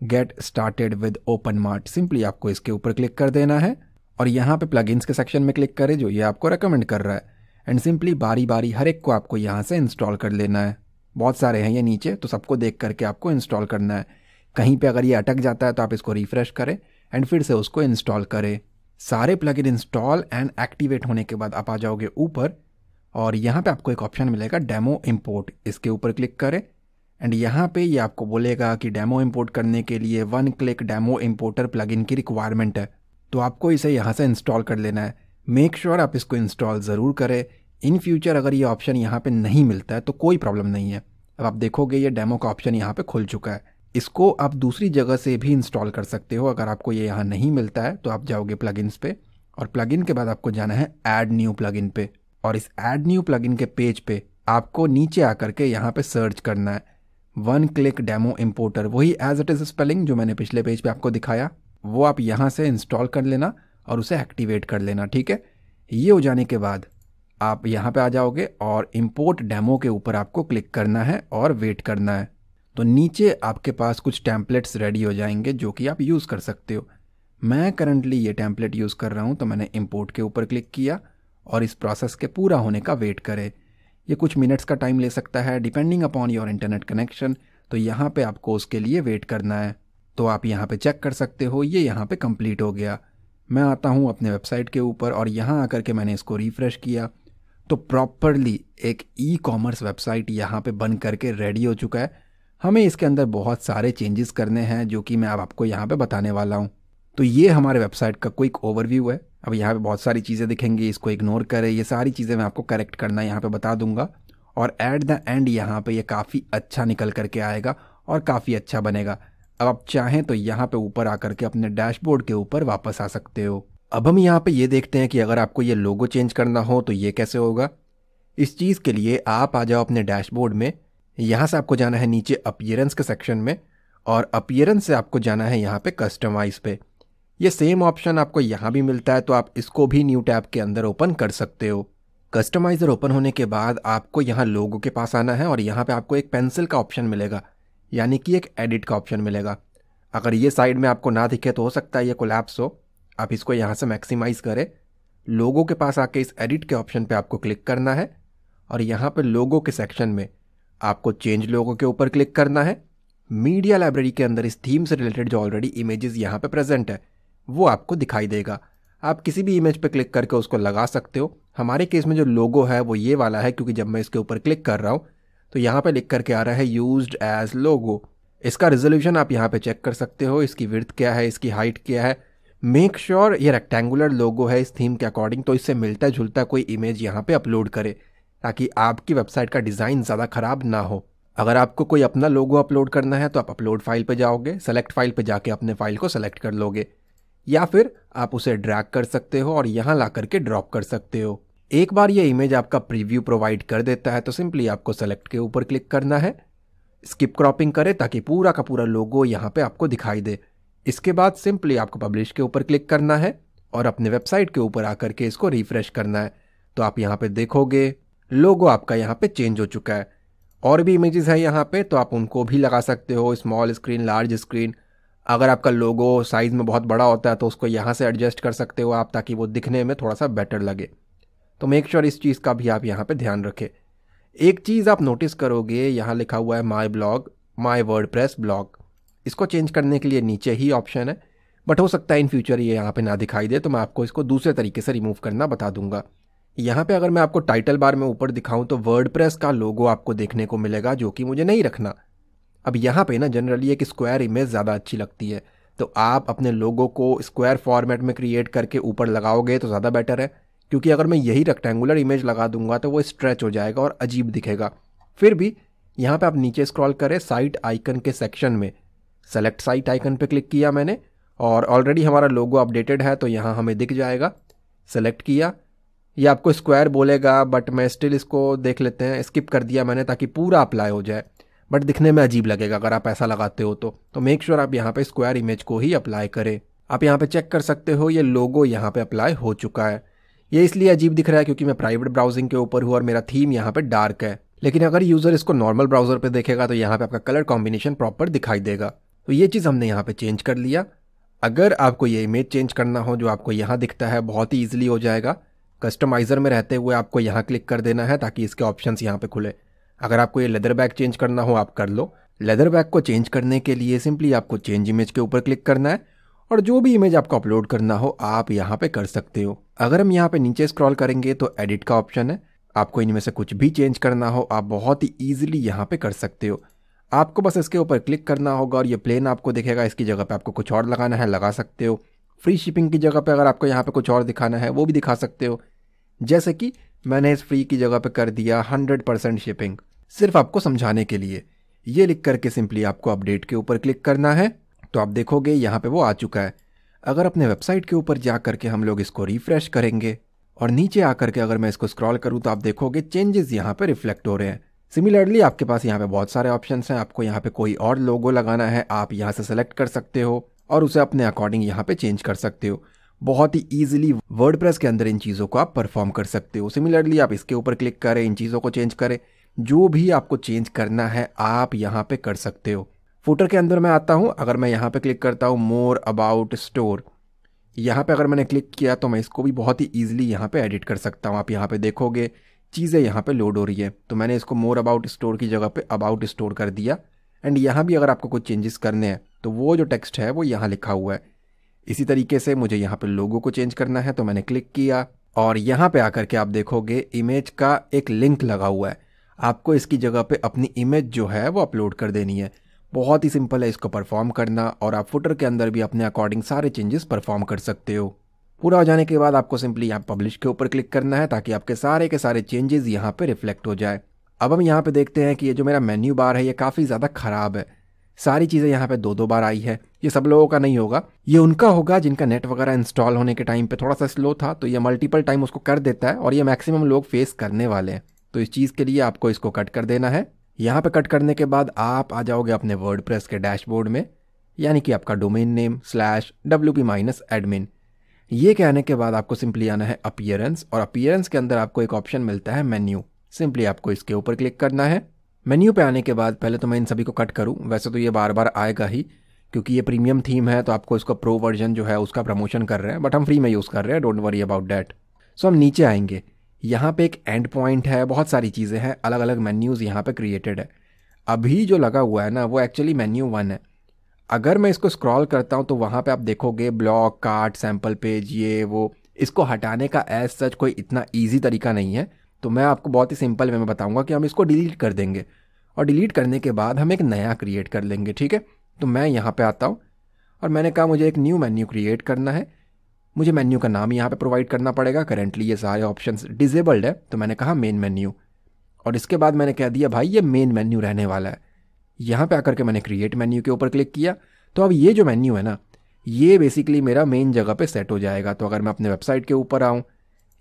get started with open mart simply आपको इसके ऊपर क्लिक कर देना है और यहाँ पे प्लगइन्स के सेक्शन में क्लिक करें जो ये आपको रिकमेंड कर रहा है एंड सिंपली बारी बारी हर एक को आपको यहाँ से इंस्टॉल कर लेना है बहुत सारे हैं ये नीचे तो सबको देख करके आपको इंस्टॉल करना है कहीं पर अगर ये अटक जाता है तो आप इसको रिफ्रेश करें एंड फिर से उसको इंस्टॉल करें सारे प्लगइन इंस्टॉल एंड एक्टिवेट होने के बाद आप आ जाओगे ऊपर और यहाँ पे आपको एक ऑप्शन मिलेगा डेमो इंपोर्ट इसके ऊपर क्लिक करें एंड यहाँ पे ये आपको बोलेगा कि डेमो इंपोर्ट करने के लिए one click demo importer plugin की रिक्वायरमेंट है तो आपको इसे यहाँ से इंस्टॉल कर लेना है मेक श्योर sure आप इसको इंस्टॉल ज़रूर करें इन फ्यूचर अगर ये ऑप्शन यहाँ पर नहीं मिलता है तो कोई प्रॉब्लम नहीं है अब आप देखोगे ये डेमो का ऑप्शन यहाँ पर खुल चुका है इसको आप दूसरी जगह से भी इंस्टॉल कर सकते हो अगर आपको ये यहाँ नहीं मिलता है तो आप जाओगे प्लगइन्स पे और प्लगइन के बाद आपको जाना है ऐड न्यू प्लगइन पे और इस एड न्यू प्लग के पेज पे आपको नीचे आकर के यहाँ पे सर्च करना है वन क्लिक डेमो इम्पोर्टर वही एज इट इज़ स्पेलिंग जो मैंने पिछले पेज पे आपको दिखाया वो आप यहाँ से इंस्टॉल कर लेना और उसे एक्टिवेट कर लेना ठीक है ये हो जाने के बाद आप यहाँ पे आ जाओगे और इम्पोर्ट डेमो के ऊपर आपको क्लिक करना है और वेट करना है तो नीचे आपके पास कुछ टैंपलेट्स रेडी हो जाएंगे जो कि आप यूज़ कर सकते हो मैं करंटली ये टैंपलेट यूज़ कर रहा हूँ तो मैंने इम्पोर्ट के ऊपर क्लिक किया और इस प्रोसेस के पूरा होने का वेट करें ये कुछ मिनट्स का टाइम ले सकता है depending upon your internet connection तो यहाँ पे आपको उसके लिए वेट करना है तो आप यहाँ पे चेक कर सकते हो ये यहाँ पे कंप्लीट हो गया मैं आता हूँ अपने वेबसाइट के ऊपर और यहाँ आकर के मैंने इसको रिफ़्रेश किया तो प्रॉपरली एक ई कॉमर्स वेबसाइट यहाँ पे बन करके रेडी हो चुका है हमें इसके अंदर बहुत सारे चेंजेस करने हैं जो कि मैं अब आपको यहाँ पे बताने वाला हूँ तो ये हमारे वेबसाइट का क्विक ओवरव्यू है अब यहाँ पे बहुत सारी चीज़ें दिखेंगी इसको इग्नोर करें ये सारी चीज़ें मैं आपको करेक्ट करना यहाँ पे बता दूंगा और एट द एंड यहाँ पे ये काफ़ी अच्छा निकल करके आएगा और काफ़ी अच्छा बनेगा अब आप चाहें तो यहाँ पे ऊपर आकर के अपने डैशबोर्ड के ऊपर वापस आ सकते हो अब हम यहाँ पे ये देखते हैं कि अगर आपको ये लोगो चेंज करना हो तो ये कैसे होगा इस चीज़ के लिए आप आ जाओ अपने डैशबोर्ड में यहाँ से आपको जाना है नीचे अपियरेंस के सेक्शन में और अपियरेंस से आपको जाना है यहाँ पे कस्टमाइज पे ये सेम ऑप्शन आपको यहाँ भी मिलता है तो आप इसको भी न्यू टैब के अंदर ओपन कर सकते हो कस्टमाइज़र ओपन होने के बाद आपको यहाँ लोगों के पास आना है और यहाँ पे आपको एक पेंसिल का ऑप्शन मिलेगा यानी कि एक एडिट का ऑप्शन मिलेगा अगर ये साइड में आपको ना दिखे तो हो सकता है ये कोलैप्स हो आप इसको यहाँ से मैक्सिमाइज़ करें लोगों के पास आके इस एडिट के ऑप्शन पर आपको क्लिक करना है और यहाँ पर लोगों के सेक्शन में आपको चेंज लोगों के ऊपर क्लिक करना है मीडिया लाइब्रेरी के अंदर इस थीम से रिलेटेड जो ऑलरेडी इमेजेस यहाँ पे प्रेजेंट है वो आपको दिखाई देगा आप किसी भी इमेज पर क्लिक करके उसको लगा सकते हो हमारे केस में जो लोगो है वो ये वाला है क्योंकि जब मैं इसके ऊपर क्लिक कर रहा हूँ तो यहाँ पर लिख करके आ रहा है यूज्ड एज लोगो इसका रिजोल्यूशन आप यहाँ पे चेक कर सकते हो इसकी विर्थ क्या है इसकी हाइट क्या है मेक श्योर sure ये रेक्टेंगुलर लोगो है इस थीम के अकॉर्डिंग तो इससे मिलता जुलता कोई इमेज यहाँ पे अपलोड करे ताकि आपकी वेबसाइट का डिज़ाइन ज़्यादा ख़राब ना हो अगर आपको कोई अपना लोगो अपलोड करना है तो आप अपलोड फाइल पर जाओगे सेलेक्ट फाइल पर जाके अपने फाइल को सेलेक्ट कर लोगे या फिर आप उसे ड्रैग कर सकते हो और यहाँ ला करके ड्रॉप कर सकते हो एक बार ये इमेज आपका प्रीव्यू प्रोवाइड कर देता है तो सिंपली आपको सेलेक्ट के ऊपर क्लिक करना है स्किप क्रॉपिंग करें ताकि पूरा का पूरा लोगो यहाँ पे आपको दिखाई दे इसके बाद सिंपली आपको पब्लिश के ऊपर क्लिक करना है और अपने वेबसाइट के ऊपर आकर के इसको रिफ्रेश करना है तो आप यहाँ पे देखोगे लोगो आपका यहाँ पे चेंज हो चुका है और भी इमेजेस हैं यहाँ पे तो आप उनको भी लगा सकते हो स्मॉल स्क्रीन लार्ज स्क्रीन अगर आपका लोगो साइज़ में बहुत बड़ा होता है तो उसको यहाँ से एडजस्ट कर सकते हो आप ताकि वो दिखने में थोड़ा सा बेटर लगे तो मेक श्योर sure इस चीज़ का भी आप यहाँ पे ध्यान रखें एक चीज़ आप नोटिस करोगे यहाँ लिखा हुआ है my blog my WordPress blog इसको चेंज करने के लिए नीचे ही ऑप्शन है बट हो सकता है इन फ्यूचर ये यहाँ पे ना दिखाई दे तो मैं आपको इसको दूसरे तरीके से रिमूव करना बता दूंगा यहाँ पे अगर मैं आपको टाइटल बार में ऊपर दिखाऊं तो वर्ड प्रेस का लोगो आपको देखने को मिलेगा जो कि मुझे नहीं रखना अब यहाँ पे ना जनरली एक स्क्वायर इमेज ज़्यादा अच्छी लगती है तो आप अपने लोगों को स्क्वायर फॉर्मेट में क्रिएट करके ऊपर लगाओगे तो ज़्यादा बेटर है क्योंकि अगर मैं यही रेक्टेंगुलर इमेज लगा दूंगा तो वो स्ट्रेच हो जाएगा और अजीब दिखेगा फिर भी यहाँ पे आप नीचे स्क्रॉल करें साइट आइकन के सेक्शन में सेलेक्ट साइट आइकन पे क्लिक किया मैंने और ऑलरेडी हमारा लोगो अपडेटेड है तो यहाँ हमें दिख जाएगा सेलेक्ट किया ये आपको स्क्वायर बोलेगा बट मैं स्टिल इसको देख लेते हैं स्किप कर दिया मैंने ताकि पूरा अप्लाई हो जाए बट दिखने में अजीब लगेगा अगर आप ऐसा लगाते हो तो तो मेक श्योर sure आप यहाँ पे स्क्वायर इमेज को ही अप्लाई करें आप यहाँ पे चेक कर सकते हो ये लोगो यहाँ पे अप्लाई हो चुका है ये इसलिए अजीब दिख रहा है क्योंकि मैं प्राइवेट ब्राउजिंग के ऊपर हूँ और मेरा थीम यहाँ पे डार्क है लेकिन अगर यूज़र इसको नॉर्मल ब्राउज़र पे देखेगा तो यहाँ पे आपका कलर कॉम्बिनेशन प्रॉपर दिखाई देगा तो ये चीज़ हमने यहाँ पे चेंज कर लिया अगर आपको ये इमेज चेंज करना हो जो आपको यहाँ दिखता है बहुत ही ईजिली हो जाएगा कस्टमाइज़र में रहते हुए आपको यहाँ क्लिक कर देना है ताकि इसके ऑप्शन यहाँ पे खुले अगर आपको ये लेदर बैग चेंज करना हो आप कर लो लेदर बैग को चेंज करने के लिए सिंपली आपको चेंज इमेज के ऊपर क्लिक करना है और जो भी इमेज आपको अपलोड करना हो आप यहाँ पे कर सकते हो अगर हम यहाँ पे नीचे स्क्रॉल करेंगे तो एडिट का ऑप्शन है आपको इनमें से कुछ भी चेंज करना हो आप बहुत ही ईजिली यहाँ पे कर सकते हो आपको बस इसके ऊपर क्लिक करना होगा और ये प्लेन आपको दिखेगा इसकी जगह पे आपको कुछ और लगाना है लगा सकते हो फ्री शिपिंग की जगह पे अगर आपको यहाँ पे कुछ और दिखाना है वो भी दिखा सकते हो जैसे कि मैंने इस फ्री की जगह पे कर दिया हंड्रेड परसेंट शिपिंग सिर्फ आपको समझाने के लिए ये लिख करके सिंपली आपको अपडेट के ऊपर क्लिक करना है तो आप देखोगे यहाँ पे वो आ चुका है अगर अपने वेबसाइट के ऊपर जा करके हम लोग इसको रिफ्रेश करेंगे और नीचे आकर के अगर मैं इसको स्क्रॉल करूँ तो आप देखोगे चेंजेस यहाँ पे रिफ्लेक्ट हो रहे हैं सिमिलरली आपके पास यहाँ पे बहुत सारे ऑप्शन हैं आपको यहाँ पे कोई और लोगो लगाना है आप यहाँ से सेलेक्ट कर सकते हो और उसे अपने अकॉर्डिंग यहाँ पे चेंज कर सकते हो बहुत ही ईजिली वर्ड के अंदर इन चीज़ों को आप परफॉर्म कर सकते हो सिमिलरली आप इसके ऊपर क्लिक करें इन चीज़ों को चेंज करें जो भी आपको चेंज करना है आप यहाँ पे कर सकते हो फूटर के अंदर मैं आता हूँ अगर मैं यहाँ पे क्लिक करता हूँ मोर अबाउट स्टोर यहाँ पे अगर मैंने क्लिक किया तो मैं इसको भी बहुत ही ईजिली यहाँ पे एडिट कर सकता हूँ आप यहाँ पे देखोगे चीज़ें यहाँ पे लोड हो रही है तो मैंने इसको मोर अबाउट स्टोर की जगह पे अबाउट स्टोर कर दिया एंड यहाँ भी अगर आपको कुछ चेंजेस करने हैं तो वो जो टेक्स्ट है वो यहाँ लिखा हुआ है इसी तरीके से मुझे यहाँ पे लोगों को चेंज करना है तो मैंने क्लिक किया और यहाँ पे आकर के आप देखोगे इमेज का एक लिंक लगा हुआ है आपको इसकी जगह पे अपनी इमेज जो है वो अपलोड कर देनी है बहुत ही सिंपल है इसको परफॉर्म करना और आप फुटर के अंदर भी अपने अकॉर्डिंग सारे चेंजेस परफॉर्म कर सकते हो पूरा हो जाने के बाद आपको सिंपली यहाँ पब्लिश के ऊपर क्लिक करना है ताकि आपके सारे के सारे चेंजेस यहाँ पे रिफ्लेक्ट हो जाए अब हम यहाँ पे देखते हैं कि ये जो मेरा मेन्यू बार है ये काफ़ी ज़्यादा ख़राब है सारी चीज़ें यहाँ पे दो दो बार आई है ये सब लोगों का नहीं होगा ये उनका होगा जिनका नेट वगैरह इंस्टॉल होने के टाइम पे थोड़ा सा स्लो था तो ये मल्टीपल टाइम उसको कर देता है और ये मैक्सिमम लोग फेस करने वाले हैं तो इस चीज़ के लिए आपको इसको कट कर देना है यहाँ पर कट करने के बाद आप आ जाओगे अपने वर्ड के डैशबोर्ड में यानी कि आपका domain name slash W P minus admin ये कहने के बाद आपको सिंपली आना है अपियरेंस और अपियरेंस के अंदर आपको एक ऑप्शन मिलता है मेन्यू सिंपली आपको इसके ऊपर क्लिक करना है मेन्यू पे आने के बाद पहले तो मैं इन सभी को कट करूँ वैसे तो ये बार बार आएगा ही क्योंकि ये प्रीमियम थीम है तो आपको इसका प्रो वर्जन जो है उसका प्रमोशन कर रहे हैं बट हम फ्री में यूज़ कर रहे हैं don't worry about that so हम नीचे आएंगे यहाँ पे एक एंड पॉइंट है बहुत सारी चीज़ें हैं अलग अलग मेन्यूज़ यहाँ पे क्रिएटेड है अभी जो लगा हुआ है ना वो एक्चुअली मेन्यू वन है अगर मैं इसको स्क्रॉल करता हूँ तो वहाँ पे आप देखोगे ब्लॉग कार्ट सैम्पल पेज ये वो इसको हटाने का एज सच कोई इतना ईजी तरीका नहीं है तो मैं आपको बहुत ही सिंपल वे में बताऊँगा कि हम इसको डिलीट कर देंगे और डिलीट करने के बाद हम एक नया क्रिएट कर लेंगे ठीक है तो मैं यहाँ पर आता हूँ और मैंने कहा मुझे एक न्यू मेन्यू क्रिएट करना है मुझे मेन्यू का नाम यहाँ पे प्रोवाइड करना पड़ेगा करेंटली ये सारे ऑप्शंस डिजेबल्ड है तो मैंने कहा मेन मेन्यू और इसके बाद मैंने कह दिया भाई ये मेन मेन्यू रहने वाला है यहाँ पे आकर के मैंने क्रिएट मेन्यू के ऊपर क्लिक किया तो अब ये जो मेन्यू है ना ये बेसिकली मेरा मेन जगह पे सेट हो जाएगा तो अगर मैं अपने वेबसाइट के ऊपर आऊँ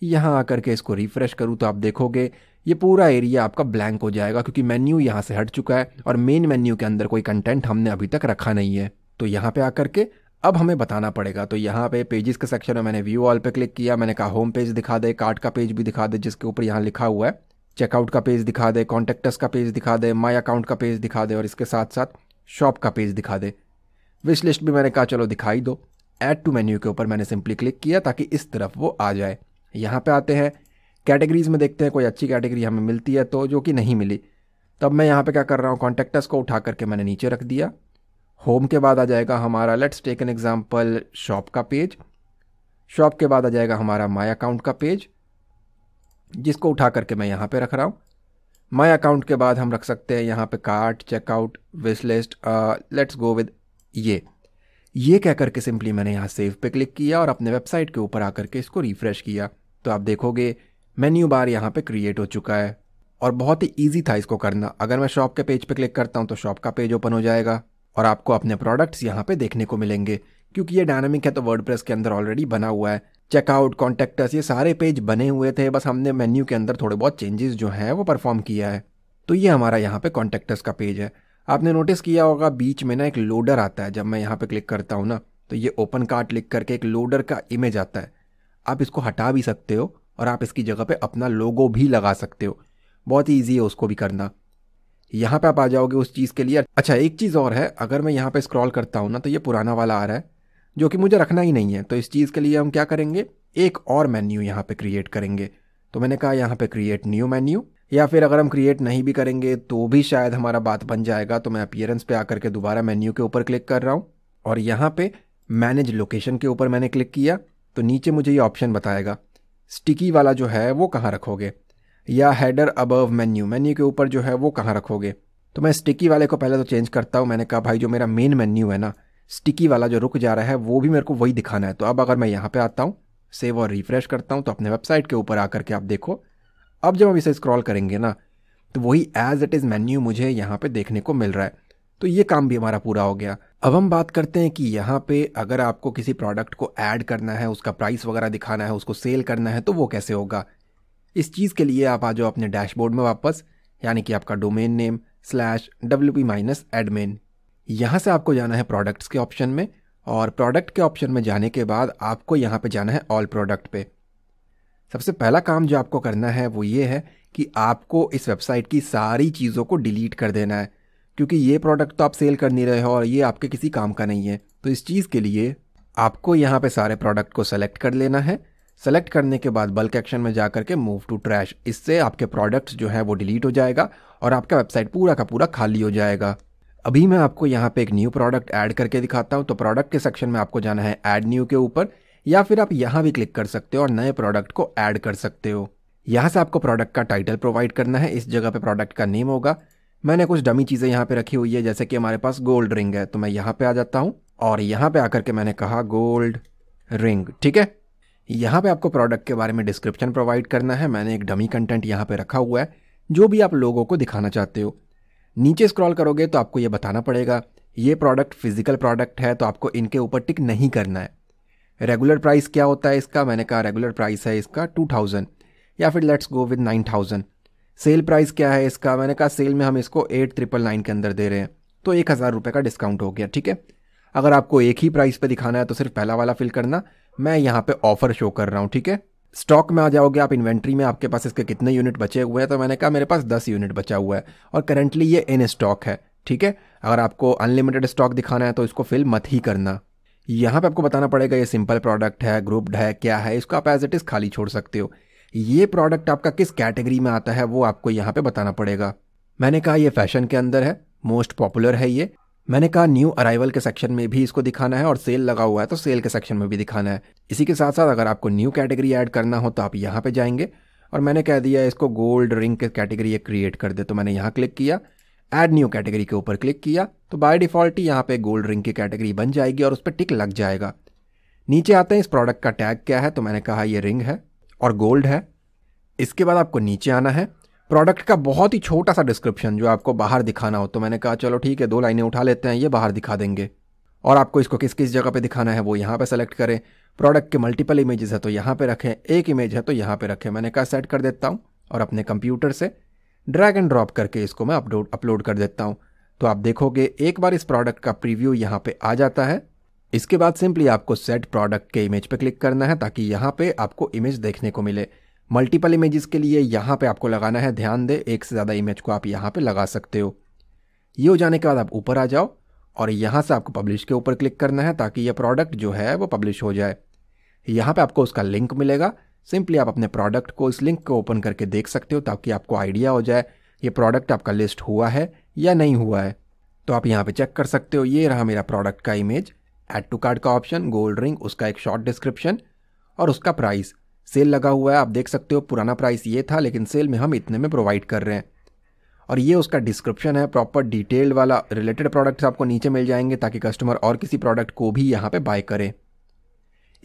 यहाँ आकर के इसको रिफ़्रेश करूँ तो आप देखोगे ये पूरा एरिया आपका ब्लैंक हो जाएगा क्योंकि मेन्यू यहाँ से हट चुका है और मेन मेन्यू के अंदर कोई कंटेंट हमने अभी तक रखा नहीं है तो यहाँ पे आकर के अब हमें बताना पड़ेगा तो यहाँ पे पेजेस के सेक्शन में मैंने व्यू ऑल पे क्लिक किया मैंने कहा होम पेज दिखा दे कार्ट का पेज भी दिखा दे जिसके ऊपर यहाँ लिखा हुआ है चेकआउट का पेज दिखा दे कॉन्टेक्टस का पेज दिखा दे माई अकाउंट का पेज दिखा दे और इसके साथ साथ शॉप का पेज दिखा दे विश लिस्ट भी मैंने कहा चलो दिखाई दो ऐड टू मेन्यू के ऊपर मैंने सिंपली क्लिक किया ताकि इस तरफ वो आ जाए यहाँ पे आते हैं कैटेगरीज में देखते हैं कोई अच्छी कैटेगरी हमें मिलती है तो जो कि नहीं मिली तब मैं यहाँ पे क्या कर रहा हूँ कॉन्टेक्टस को उठा करके मैंने नीचे रख दिया होम के बाद आ जाएगा हमारा let's take an example shop का पेज शॉप के बाद आ जाएगा हमारा माई अकाउंट का पेज जिसको उठा करके मैं यहाँ पे रख रहा हूँ माई अकाउंट के बाद हम रख सकते हैं यहाँ पे cart checkout wish list let's go with ये ये कह करके सिंपली मैंने यहाँ सेव पे क्लिक किया और अपने वेबसाइट के ऊपर आकर के इसको रिफ्रेश किया तो आप देखोगे मेन्यू बार यहाँ पे क्रिएट हो चुका है और बहुत ही ईजी था इसको करना अगर मैं शॉप के पेज पे क्लिक करता हूँ तो शॉप का पेज ओपन हो जाएगा और आपको अपने प्रोडक्ट्स यहाँ पे देखने को मिलेंगे क्योंकि ये डायनामिक है तो वर्ड के अंदर ऑलरेडी बना हुआ है चेकआउट कॉन्टेक्टर्स ये सारे पेज बने हुए थे बस हमने मेन्यू के अंदर थोड़े बहुत चेंजेस जो हैं वो परफॉर्म किया है तो ये हमारा यहाँ पे कॉन्टेक्टर्स का पेज है आपने नोटिस किया होगा बीच में ना एक लोडर आता है जब मैं यहाँ पे क्लिक करता हूँ ना तो ये ओपन कार्ट क्लिक करके एक लोडर का इमेज आता है आप इसको हटा भी सकते हो और आप इसकी जगह पे अपना लोगो भी लगा सकते हो बहुत ही ईजी है उसको भी करना यहाँ पे आप आ जाओगे उस चीज़ के लिए अच्छा एक चीज़ और है अगर मैं यहाँ पे स्क्रॉल करता हूँ ना तो ये पुराना वाला आ रहा है जो कि मुझे रखना ही नहीं है तो इस चीज़ के लिए हम क्या करेंगे एक और मेन्यू यहाँ पे क्रिएट करेंगे तो मैंने कहा यहाँ पे क्रिएट न्यू मेन्यू या फिर अगर हम क्रिएट नहीं भी करेंगे तो भी शायद हमारा बात बन जाएगा तो मैं अपियरेंस पे आकर के दोबारा मेन्यू के ऊपर क्लिक कर रहा हूँ और यहाँ पे मैनेज लोकेशन के ऊपर मैंने क्लिक किया तो नीचे मुझे ये ऑप्शन बताएगा स्टिकी वाला जो है वो कहाँ रखोगे या हेडर अबव मेन्यू मेन्यू के ऊपर जो है वो कहाँ रखोगे तो मैं स्टिकी वाले को पहले तो चेंज करता हूँ मैंने कहा भाई जो मेरा मेन मेन्यू है ना स्टिकी वाला जो रुक जा रहा है वो भी मेरे को वही दिखाना है तो अब अगर मैं यहाँ पर आता हूँ सेव और रिफ्रेश करता हूँ तो अपने वेबसाइट के ऊपर आकर के आप देखो अब जब हम इसे स्क्रॉल करेंगे ना तो वही एज इट इज़ मेन्यू मुझे यहाँ पे देखने को मिल रहा है तो ये काम भी हमारा पूरा हो गया अब हम बात करते हैं कि यहाँ पे अगर आपको किसी प्रोडक्ट को ऐड करना है उसका प्राइस वगैरह दिखाना है उसको सेल करना है तो वो कैसे होगा इस चीज़ के लिए आप आ जाओ अपने डैशबोर्ड में वापस यानी कि आपका domain name slash W P minus admin यहाँ से आपको जाना है प्रोडक्ट्स के ऑप्शन में और प्रोडक्ट के ऑप्शन में जाने के बाद आपको यहाँ पे जाना है ऑल प्रोडक्ट पे सबसे पहला काम जो आपको करना है वो ये है कि आपको इस वेबसाइट की सारी चीज़ों को डिलीट कर देना है क्योंकि ये प्रोडक्ट तो आप सेल कर नहीं रहे हो और ये आपके किसी काम का नहीं है तो इस चीज़ के लिए आपको यहाँ पे सारे प्रोडक्ट को सेलेक्ट कर लेना है सेलेक्ट करने के बाद बल्क एक्शन में जाकर के मूव टू ट्रैश इससे आपके प्रोडक्ट्स जो है वो डिलीट हो जाएगा और आपका वेबसाइट पूरा का पूरा खाली हो जाएगा अभी मैं आपको यहाँ पे एक न्यू प्रोडक्ट ऐड करके दिखाता हूँ तो प्रोडक्ट के सेक्शन में आपको जाना है ऐड न्यू के ऊपर या फिर आप यहाँ भी क्लिक कर सकते हो और नए प्रोडक्ट को ऐड कर सकते हो यहाँ से आपको प्रोडक्ट का टाइटल प्रोवाइड करना है इस जगह पे प्रोडक्ट का नेम होगा मैंने कुछ डमी चीज़ें यहाँ पे रखी हुई है जैसे कि हमारे पास गोल्ड रिंग है तो मैं यहाँ पे आ जाता हूँ और यहाँ पे आकर के मैंने कहा गोल्ड रिंग ठीक है यहाँ पे आपको प्रोडक्ट के बारे में डिस्क्रिप्शन प्रोवाइड करना है मैंने एक डमी कंटेंट यहाँ पे रखा हुआ है जो भी आप लोगों को दिखाना चाहते हो नीचे स्क्रॉल करोगे तो आपको ये बताना पड़ेगा ये प्रोडक्ट फिजिकल प्रोडक्ट है तो आपको इनके ऊपर टिक नहीं करना है रेगुलर प्राइस क्या होता है इसका मैंने कहा रेगुलर प्राइस है इसका टू थाउजेंड या फिर let's go with nine thousand sale price क्या है इसका मैंने कहा सेल में हम इसको एट ट्रिपल नाइन के अंदर दे रहे हैं तो एक हज़ार रुपये का डिस्काउंट हो गया ठीक है अगर आपको एक ही प्राइस पर दिखाना है तो सिर्फ पहला वाला फिल करना मैं यहाँ पे ऑफर शो कर रहा हूँ ठीक है स्टॉक में आ जाओगे आप इन्वेंट्री में आपके पास इसके कितने यूनिट बचे हुए हैं तो मैंने कहा मेरे पास दस यूनिट बचा हुआ है और करंटली ये इन स्टॉक है ठीक है अगर आपको अनलिमिटेड स्टॉक दिखाना है तो इसको फिल मत ही करना यहाँ पे आपको बताना पड़ेगा ये सिंपल प्रोडक्ट है ग्रुप्ड है क्या है इसको आप एज इट इज़ खाली छोड़ सकते हो ये प्रोडक्ट आपका किस कैटेगरी में आता है वो आपको यहाँ पे बताना पड़ेगा मैंने कहा ये फैशन के अंदर है मोस्ट पॉपुलर है ये मैंने कहा न्यू अराइवल के सेक्शन में भी इसको दिखाना है और सेल लगा हुआ है तो सेल के सेक्शन में भी दिखाना है इसी के साथ साथ अगर आपको न्यू कैटेगरी ऐड करना हो तो आप यहाँ पे जाएंगे और मैंने कह दिया इसको गोल्ड रिंग के कैटेगरी ये क्रिएट कर दे तो मैंने यहाँ क्लिक किया ऐड न्यू कैटेगरी के ऊपर क्लिक किया तो बाय डिफ़ॉल्ट ही यहाँ पे गोल्ड रिंग की कैटेगरी बन जाएगी और उस पर टिक लग जाएगा नीचे आते हैं इस प्रोडक्ट का टैग क्या है तो मैंने कहा ये रिंग है और गोल्ड है इसके बाद आपको नीचे आना है प्रोडक्ट का बहुत ही छोटा सा डिस्क्रिप्शन जो आपको बाहर दिखाना हो तो मैंने कहा चलो ठीक है दो लाइनें उठा लेते हैं ये बाहर दिखा देंगे और आपको इसको किस किस जगह पे दिखाना है वो यहाँ पे सेलेक्ट करें प्रोडक्ट के मल्टीपल इमेजेस है तो यहाँ पे रखें एक इमेज है तो यहाँ पे रखें मैंने कहा सेट कर देता हूँ और अपने कंप्यूटर से ड्रैग एंड ड्रॉप करके इसको मैं अपलोड अपलोड कर देता हूँ तो आप देखोगे एक बार इस प्रोडक्ट का प्रीव्यू यहाँ पे आ जाता है इसके बाद सिंपली आपको सेट प्रोडक्ट के इमेज पे क्लिक करना है ताकि यहाँ पे आपको इमेज देखने को मिले मल्टीपल इमेजेस के लिए यहाँ पे आपको लगाना है ध्यान दें एक से ज़्यादा इमेज को आप यहाँ पे लगा सकते हो ये हो जाने के बाद आप ऊपर आ जाओ और यहाँ से आपको पब्लिश के ऊपर क्लिक करना है ताकि ये प्रोडक्ट जो है वो पब्लिश हो जाए यहाँ पे आपको उसका लिंक मिलेगा सिंपली आप अपने प्रोडक्ट को इस लिंक को ओपन करके देख सकते हो ताकि आपको आइडिया हो जाए ये प्रोडक्ट आपका लिस्ट हुआ है या नहीं हुआ है तो आप यहाँ पर चेक कर सकते हो ये रहा मेरा प्रोडक्ट का इमेज एड टू कार्ड का ऑप्शन गोल्ड रिंग उसका एक शॉर्ट डिस्क्रिप्शन और उसका प्राइस सेल लगा हुआ है आप देख सकते हो पुराना प्राइस ये था लेकिन सेल में हम इतने में प्रोवाइड कर रहे हैं और ये उसका डिस्क्रिप्शन है प्रॉपर डिटेल्ड वाला रिलेटेड प्रोडक्ट्स आपको नीचे मिल जाएंगे ताकि कस्टमर और किसी प्रोडक्ट को भी यहाँ पे बाय करे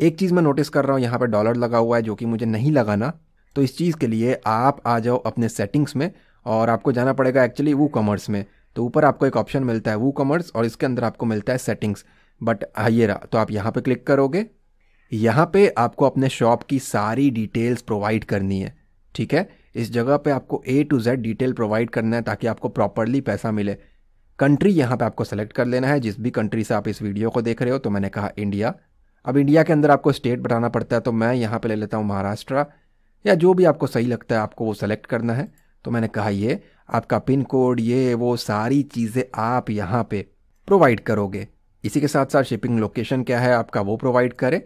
एक चीज़ मैं नोटिस कर रहा हूँ यहाँ पे डॉलर लगा हुआ है जो कि मुझे नहीं लगाना तो इस चीज़ के लिए आप आ जाओ अपने सेटिंग्स में और आपको जाना पड़ेगा एक्चुअली वो कॉमर्स में तो ऊपर आपको एक ऑप्शन मिलता है वो कॉमर्स और इसके अंदर आपको मिलता है सेटिंग्स बट आइए तो आप यहाँ पर क्लिक करोगे यहाँ पे आपको अपने शॉप की सारी डिटेल्स प्रोवाइड करनी है ठीक है इस जगह पे आपको A to Z detail provide करना है ताकि आपको प्रॉपरली पैसा मिले कंट्री यहाँ पे आपको सेलेक्ट कर लेना है जिस भी कंट्री से आप इस वीडियो को देख रहे हो तो मैंने कहा इंडिया अब इंडिया के अंदर आपको स्टेट बताना पड़ता है तो मैं यहाँ पे ले लेता हूँ महाराष्ट्र या जो भी आपको सही लगता है आपको वो सेलेक्ट करना है तो मैंने कहा ये आपका पिन कोड ये वो सारी चीज़ें आप यहाँ पे प्रोवाइड करोगे इसी के साथ साथ शिपिंग लोकेशन क्या है आपका वो प्रोवाइड करें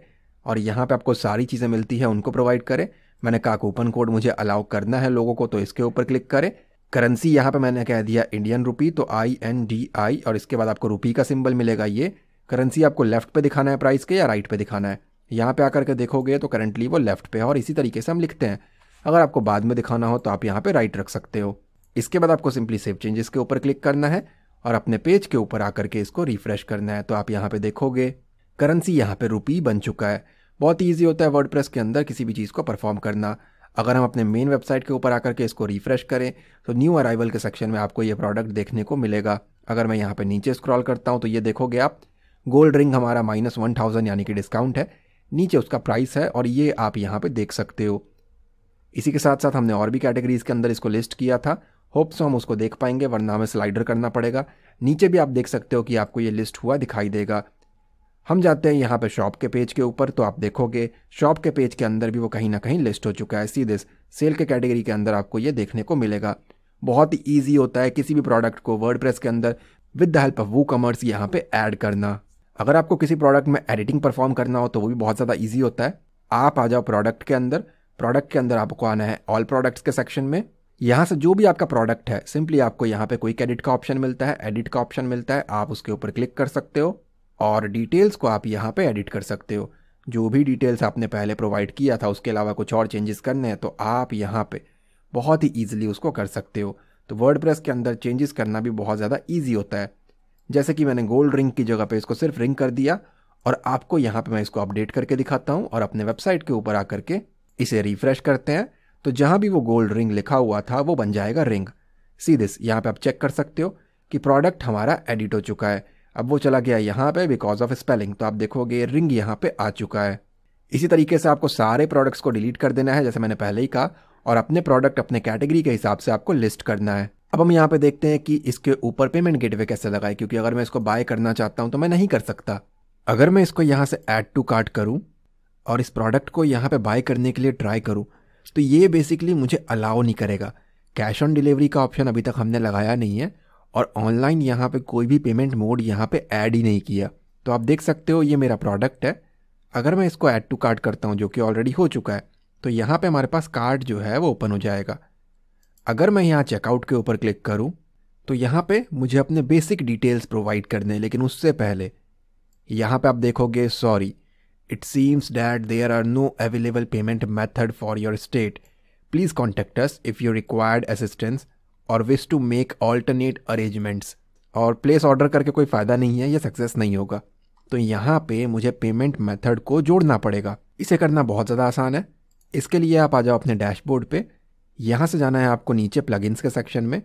और यहाँ पे आपको सारी चीज़ें मिलती है उनको प्रोवाइड करें मैंने कहा कूपन कोड मुझे अलाउ करना है लोगों को तो इसके ऊपर क्लिक करें करेंसी यहाँ पे मैंने कह दिया इंडियन रुपी तो आई एन डी आई और इसके बाद आपको रुपी का सिंबल मिलेगा ये करेंसी आपको लेफ्ट पे दिखाना है प्राइस के या राइट पे दिखाना है यहाँ पे आकर के देखोगे तो करंटली वो लेफ्ट पे है और इसी तरीके से हम लिखते हैं अगर आपको बाद में दिखाना हो तो आप यहाँ पे राइट रख सकते हो इसके बाद आपको सिंपली सेव चेंजेस के ऊपर क्लिक करना है और अपने पेज के ऊपर आकर के इसको रिफ्रेश करना है तो आप यहाँ पे देखोगे करेंसी यहाँ पे रुपी बन चुका है बहुत ही ईजी होता है वर्ड के अंदर किसी भी चीज़ को परफॉर्म करना अगर हम अपने मेन वेबसाइट के ऊपर आकर के इसको रिफ़्रेश करें तो न्यू अराइवल के सेक्शन में आपको ये प्रोडक्ट देखने को मिलेगा अगर मैं यहाँ पे नीचे स्क्रॉल करता हूँ तो ये देखोगे आप गोल्ड रिंग हमारा माइनस वन थाउजेंड यानी कि डिस्काउंट है नीचे उसका प्राइस है और ये आप यहाँ पे देख सकते हो इसी के साथ साथ हमने और भी कैटेगरीज के अंदर इसको लिस्ट किया था होप सो तो हम उसको देख पाएंगे वरना हमें स्लाइडर करना पड़ेगा नीचे भी आप देख सकते हो कि आपको ये लिस्ट हुआ दिखाई देगा हम जाते हैं यहाँ पे शॉप के पेज के ऊपर तो आप देखोगे शॉप के पेज के अंदर भी वो कहीं ना कहीं लिस्ट हो चुका है सीधे सेल के कैटेगरी के अंदर आपको ये देखने को मिलेगा बहुत ही ईजी होता है किसी भी प्रोडक्ट को वर्ड के अंदर with the help of WooCommerce यहाँ पे ऐड करना अगर आपको किसी प्रोडक्ट में एडिटिंग परफॉर्म करना हो तो वो भी बहुत ज़्यादा ईजी होता है आप आ जाओ प्रोडक्ट के अंदर प्रोडक्ट के अंदर आपको आना है ऑल प्रोडक्ट्स के सेक्शन में यहाँ से जो भी आपका प्रोडक्ट है सिंपली आपको यहाँ पे कोई एडिट का ऑप्शन मिलता है एडिट का ऑप्शन मिलता है आप उसके ऊपर क्लिक कर सकते हो और डिटेल्स को आप यहाँ पे एडिट कर सकते हो जो भी डिटेल्स आपने पहले प्रोवाइड किया था उसके अलावा कुछ और चेंजेस करने हैं तो आप यहाँ पे बहुत ही ईजिली उसको कर सकते हो तो वर्ड के अंदर चेंजेस करना भी बहुत ज़्यादा ईजी होता है जैसे कि मैंने गोल्ड रिंग की जगह पे इसको सिर्फ रिंग कर दिया और आपको यहाँ पे मैं इसको अपडेट करके दिखाता हूँ और अपने वेबसाइट के ऊपर आकर के इसे रिफ्रेश करते हैं तो जहाँ भी वो गोल्ड रिंग लिखा हुआ था वो बन जाएगा रिंग सी दिस यहाँ पे आप चेक कर सकते हो कि प्रोडक्ट हमारा एडिट हो चुका है अब वो चला गया यहाँ पे बिकॉज ऑफ स्पेलिंग तो आप देखोगे रिंग यहाँ पे आ चुका है इसी तरीके से आपको सारे प्रोडक्ट्स को डिलीट कर देना है जैसे मैंने पहले ही कहा और अपने प्रोडक्ट अपने कैटेगरी के हिसाब से आपको लिस्ट करना है अब हम यहाँ पे देखते हैं कि इसके ऊपर पेमेंट गेटवे कैसे लगाए क्योंकि अगर मैं इसको बाय करना चाहता हूँ तो मैं नहीं कर सकता अगर मैं इसको यहाँ से ऐड टू कार्ट करूँ और इस प्रोडक्ट को यहाँ पे बाय करने के लिए ट्राई करूँ तो ये बेसिकली मुझे अलाउ नहीं करेगा कैश ऑन डिलीवरी का ऑप्शन अभी तक हमने लगाया नहीं है और ऑनलाइन यहाँ पे कोई भी पेमेंट मोड यहाँ पे ऐड ही नहीं किया तो आप देख सकते हो ये मेरा प्रोडक्ट है अगर मैं इसको ऐड टू कार्ड करता हूँ जो कि ऑलरेडी हो चुका है तो यहाँ पे हमारे पास कार्ड जो है वो ओपन हो जाएगा अगर मैं यहाँ चेकआउट के ऊपर क्लिक करूँ तो यहाँ पे मुझे अपने बेसिक डिटेल्स प्रोवाइड करने लेकिन उससे पहले यहाँ पे आप देखोगे sorry it seems that there are no available payment method for your state please contacts if you required assistance or wish to make alternate arrangements और प्लेस ऑर्डर करके कोई फ़ायदा नहीं है ये सक्सेस नहीं होगा तो यहाँ पे मुझे पेमेंट मेथड को जोड़ना पड़ेगा इसे करना बहुत ज़्यादा आसान है इसके लिए आप आ जाओ अपने डैशबोर्ड पे यहाँ से जाना है आपको नीचे प्लगइन्स के सेक्शन में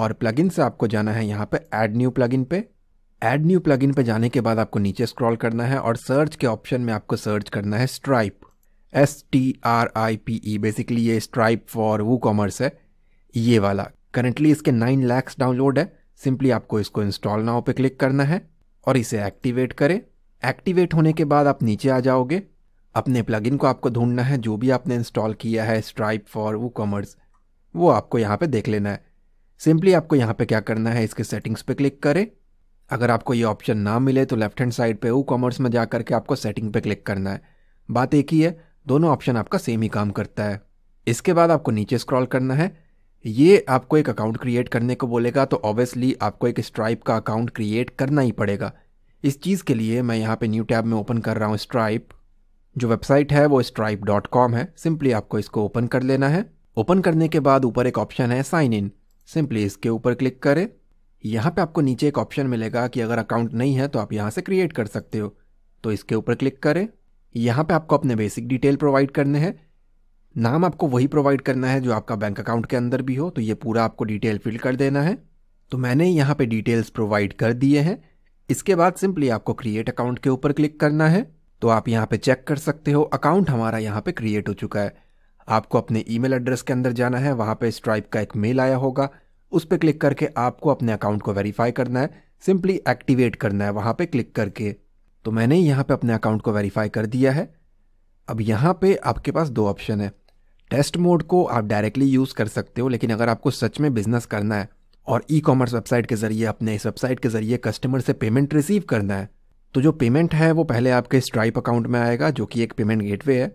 और प्लगइन से आपको जाना है यहाँ पे ऐड न्यू प्लगइन पे ऐड न्यू प्लगइन पे जाने के बाद आपको नीचे स्क्रॉल करना है और सर्च के ऑप्शन में आपको सर्च करना है stripe S T R I P E basically ये स्ट्राइप फॉर वो कॉमर्स है ये वाला करंटली इसके नाइन लैक्स डाउनलोड है सिंपली आपको इसको इंस्टॉल नाउ पे क्लिक करना है और इसे एक्टिवेट करें एक्टिवेट होने के बाद आप नीचे आ जाओगे अपने प्लगइन को आपको ढूंढना है जो भी आपने इंस्टॉल किया है स्ट्राइप फॉर वो कॉमर्स वो आपको यहाँ पे देख लेना है सिंपली आपको यहाँ पे क्या करना है इसके सेटिंग्स पे क्लिक करें अगर आपको ये ऑप्शन ना मिले तो लेफ्ट हैंड साइड पे वो कॉमर्स में जा करके आपको सेटिंग पे क्लिक करना है बात एक ही है दोनों ऑप्शन आपका सेम ही काम करता है इसके बाद आपको नीचे स्क्रॉल करना है ये आपको एक अकाउंट क्रिएट करने को बोलेगा तो ऑब्वियसली आपको एक स्ट्राइप का अकाउंट क्रिएट करना ही पड़ेगा इस चीज़ के लिए मैं यहाँ पे न्यू टैब में ओपन कर रहा हूँ स्ट्राइप जो वेबसाइट है वो स्ट्राइप डॉट कॉम है सिंपली आपको इसको ओपन कर लेना है ओपन करने के बाद ऊपर एक ऑप्शन है साइन इन सिंपली इसके ऊपर क्लिक करें यहाँ पे आपको नीचे एक ऑप्शन मिलेगा कि अगर अकाउंट नहीं है तो आप यहाँ से क्रिएट कर सकते हो तो इसके ऊपर क्लिक करें यहाँ पे आपको अपने बेसिक डिटेल प्रोवाइड करने हैं नाम आपको वही प्रोवाइड करना है जो आपका बैंक अकाउंट के अंदर भी हो तो ये पूरा आपको डिटेल फिल कर देना है तो मैंने यहाँ पे डिटेल्स प्रोवाइड कर दिए हैं इसके बाद सिंपली आपको क्रिएट अकाउंट के ऊपर क्लिक करना है तो आप यहाँ पे चेक कर सकते हो अकाउंट हमारा यहाँ पे क्रिएट हो चुका है आपको अपने ईमेल एड्रेस के अंदर जाना है वहाँ पे स्ट्राइप का एक मेल आया होगा उस पर क्लिक करके आपको अपने अकाउंट को वेरीफाई करना है सिंपली एक्टिवेट करना है वहाँ पे क्लिक करके तो मैंने यहाँ पे अपने अकाउंट को वेरीफाई कर दिया है अब यहाँ पे आपके पास दो ऑप्शन है टेस्ट मोड को आप डायरेक्टली यूज़ कर सकते हो लेकिन अगर आपको सच में बिजनेस करना है और ई कॉमर्स वेबसाइट के ज़रिए अपने इस वेबसाइट के ज़रिए कस्टमर से पेमेंट रिसीव करना है तो जो पेमेंट है वो पहले आपके स्ट्राइप अकाउंट में आएगा जो कि एक पेमेंट गेटवे है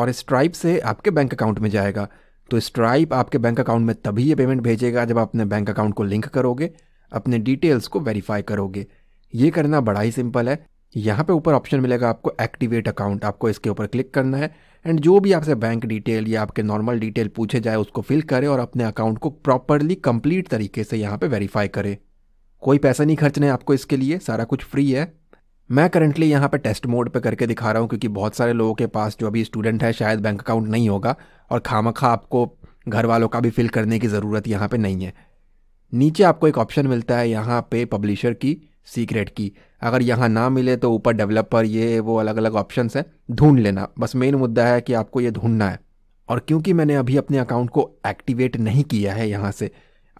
और स्ट्राइप से आपके बैंक अकाउंट में जाएगा तो स्ट्राइप आपके बैंक अकाउंट में तभी ये पेमेंट भेजेगा जब आप अपने बैंक अकाउंट को लिंक करोगे अपने डिटेल्स को वेरीफाई करोगे ये करना बड़ा ही सिंपल है यहाँ पे ऊपर ऑप्शन मिलेगा आपको एक्टिवेट अकाउंट आपको इसके ऊपर क्लिक करना है एंड जो भी आपसे बैंक डिटेल या आपके नॉर्मल डिटेल पूछे जाए उसको फिल करें और अपने अकाउंट को प्रॉपरली कंप्लीट तरीके से यहाँ पे वेरीफाई करें कोई पैसा नहीं खर्चने आपको इसके लिए सारा कुछ फ्री है मैं करंटली यहाँ पे टेस्ट मोड पे करके दिखा रहा हूँ क्योंकि बहुत सारे लोगों के पास जो अभी स्टूडेंट है शायद बैंक अकाउंट नहीं होगा और खाम खा आपको घर वालों का भी फिल करने की ज़रूरत यहाँ पर नहीं है नीचे आपको एक ऑप्शन मिलता है यहाँ पे पब्लिशर की सीक्रेट की अगर यहाँ ना मिले तो ऊपर डेवलपर ये वो अलग अलग ऑप्शन हैं ढूंढ लेना बस मेन मुद्दा है कि आपको ये ढूंढना है और क्योंकि मैंने अभी अपने अकाउंट को एक्टिवेट नहीं किया है यहाँ से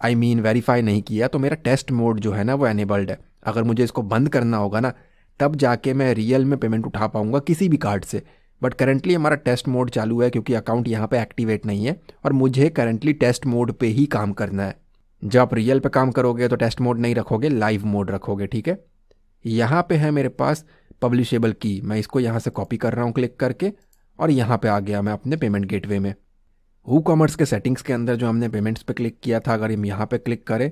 आई मीन वेरीफाई नहीं किया तो मेरा टेस्ट मोड जो है ना वो एनेबल्ड है अगर मुझे इसको बंद करना होगा ना तब जाके मैं रियल में पेमेंट उठा पाऊँगा किसी भी कार्ड से बट करेंटली हमारा टेस्ट मोड चालू है क्योंकि अकाउंट यहाँ पे एक्टिवेट नहीं है और मुझे करेंटली टेस्ट मोड पे ही काम करना है जब आप रियल पे काम करोगे तो टेस्ट मोड नहीं रखोगे लाइव मोड रखोगे ठीक है यहाँ पे है मेरे पास पब्लिशेबल की मैं इसको यहाँ से कॉपी कर रहा हूँ क्लिक करके और यहाँ पे आ गया मैं अपने पेमेंट गेटवे में हु कॉमर्स के सेटिंग्स के अंदर जो हमने पेमेंट्स पे क्लिक किया था अगर हम यहाँ पे क्लिक करें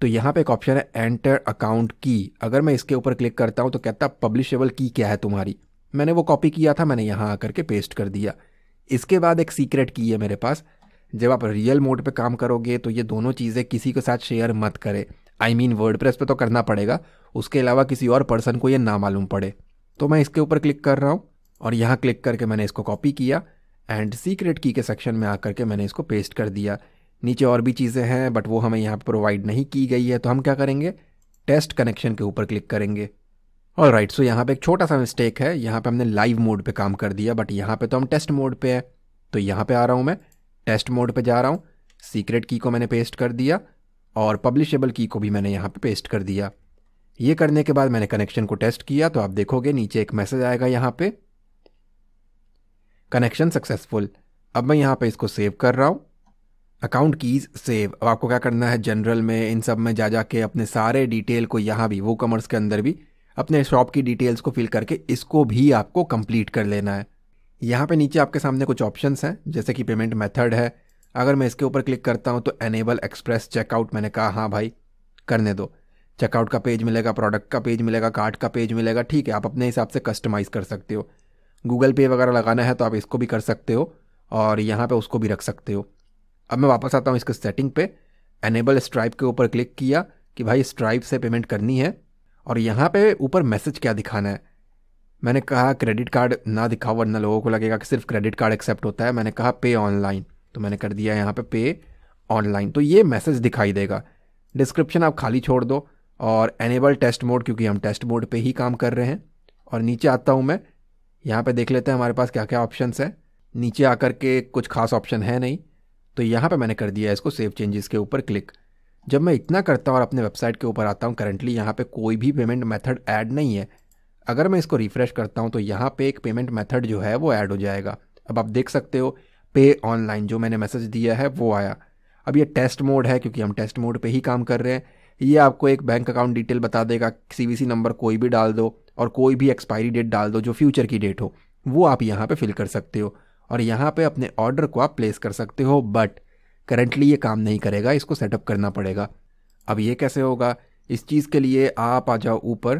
तो यहाँ पे एक ऑप्शन है एंटर अकाउंट की अगर मैं इसके ऊपर क्लिक करता हूँ तो कहता पब्लिशेबल की क्या है तुम्हारी मैंने वो कॉपी किया था मैंने यहाँ आकर के पेस्ट कर दिया इसके बाद एक सीक्रेट की है मेरे पास जब आप रियल मोड पे काम करोगे तो ये दोनों चीज़ें किसी के साथ शेयर मत करें आई मीन वर्ड प्रेस पर तो करना पड़ेगा उसके अलावा किसी और पर्सन को ये ना मालूम पड़े तो मैं इसके ऊपर क्लिक कर रहा हूँ और यहाँ क्लिक करके मैंने इसको कॉपी किया एंड सीक्रेट की के सेक्शन में आकर के मैंने इसको पेस्ट कर दिया नीचे और भी चीज़ें हैं बट वो हमें यहाँ पर प्रोवाइड नहीं की गई है तो हम क्या करेंगे टेस्ट कनेक्शन के ऊपर क्लिक करेंगे और राइट सो यहाँ पे एक छोटा सा मिस्टेक है यहाँ पे हमने लाइव मोड पे काम कर दिया बट यहाँ पे तो हम टेस्ट मोड पे है तो यहाँ पे आ रहा हूँ मैं टेस्ट मोड पे जा रहा हूँ सीक्रेट की को मैंने पेस्ट कर दिया और पब्लिशेबल की को भी मैंने यहाँ पे पेस्ट कर दिया ये करने के बाद मैंने कनेक्शन को टेस्ट किया तो आप देखोगे नीचे एक मैसेज आएगा यहाँ पे कनेक्शन सक्सेसफुल अब मैं यहाँ पे इसको सेव कर रहा हूँ अकाउंट कीज़ सेव अब आपको क्या करना है जनरल में इन सब में जा जा के अपने सारे डिटेल को यहाँ भी वो कमर्स के अंदर भी अपने शॉप की डिटेल्स को फिल करके इसको भी आपको कंप्लीट कर लेना है यहाँ पे नीचे आपके सामने कुछ ऑप्शंस हैं जैसे कि पेमेंट मेथड है अगर मैं इसके ऊपर क्लिक करता हूँ तो एनेबल एक्सप्रेस चेकआउट मैंने कहा हाँ भाई करने दो चेकआउट का पेज मिलेगा प्रोडक्ट का पेज मिलेगा कार्ट का पेज मिलेगा ठीक है आप अपने हिसाब से कस्टमाइज़ कर सकते हो गूगल पे वगैरह लगाना है तो आप इसको भी कर सकते हो और यहाँ पे उसको भी रख सकते हो अब मैं वापस आता हूँ इसके सेटिंग पे एनेबल स्ट्राइप के ऊपर क्लिक किया कि भाई स्ट्राइप से पेमेंट करनी है और यहाँ पे ऊपर मैसेज क्या दिखाना है मैंने कहा क्रेडिट कार्ड ना दिखाओ वरना लोगों को लगेगा कि सिर्फ क्रेडिट कार्ड एक्सेप्ट होता है मैंने कहा पे ऑनलाइन तो मैंने कर दिया यहाँ पे पे ऑनलाइन तो ये मैसेज दिखाई देगा डिस्क्रिप्शन आप खाली छोड़ दो और एनेबल टेस्ट मोड क्योंकि हम टेस्ट मोड पे ही काम कर रहे हैं और नीचे आता हूँ मैं यहाँ पे देख लेते हैं हमारे पास क्या क्या ऑप्शंस हैं नीचे आकर के कुछ खास ऑप्शन है नहीं तो यहाँ पे मैंने कर दिया इसको सेव चेंजेस के ऊपर क्लिक जब मैं इतना करता हूँ और अपने वेबसाइट के ऊपर आता हूँ करंटली यहाँ पे कोई भी पेमेंट मेथड ऐड नहीं है अगर मैं इसको रिफ़्रेश करता हूँ तो यहाँ पे एक पेमेंट मेथड जो है वो ऐड हो जाएगा अब आप देख सकते हो पे ऑनलाइन जो मैंने मैसेज दिया है वो आया अब ये टेस्ट मोड है क्योंकि हम टेस्ट मोड पे ही काम कर रहे हैं ये आपको एक बैंक अकाउंट डिटेल बता देगा सी नंबर कोई भी डाल दो और कोई भी एक्सपायरी डेट डाल दो जो फ्यूचर की डेट हो वो आप यहाँ पर फिल कर सकते हो और यहाँ पर अपने ऑर्डर को आप प्लेस कर सकते हो बट करेंटली ये काम नहीं करेगा इसको सेटअप करना पड़ेगा अब ये कैसे होगा इस चीज़ के लिए आप आ जाओ ऊपर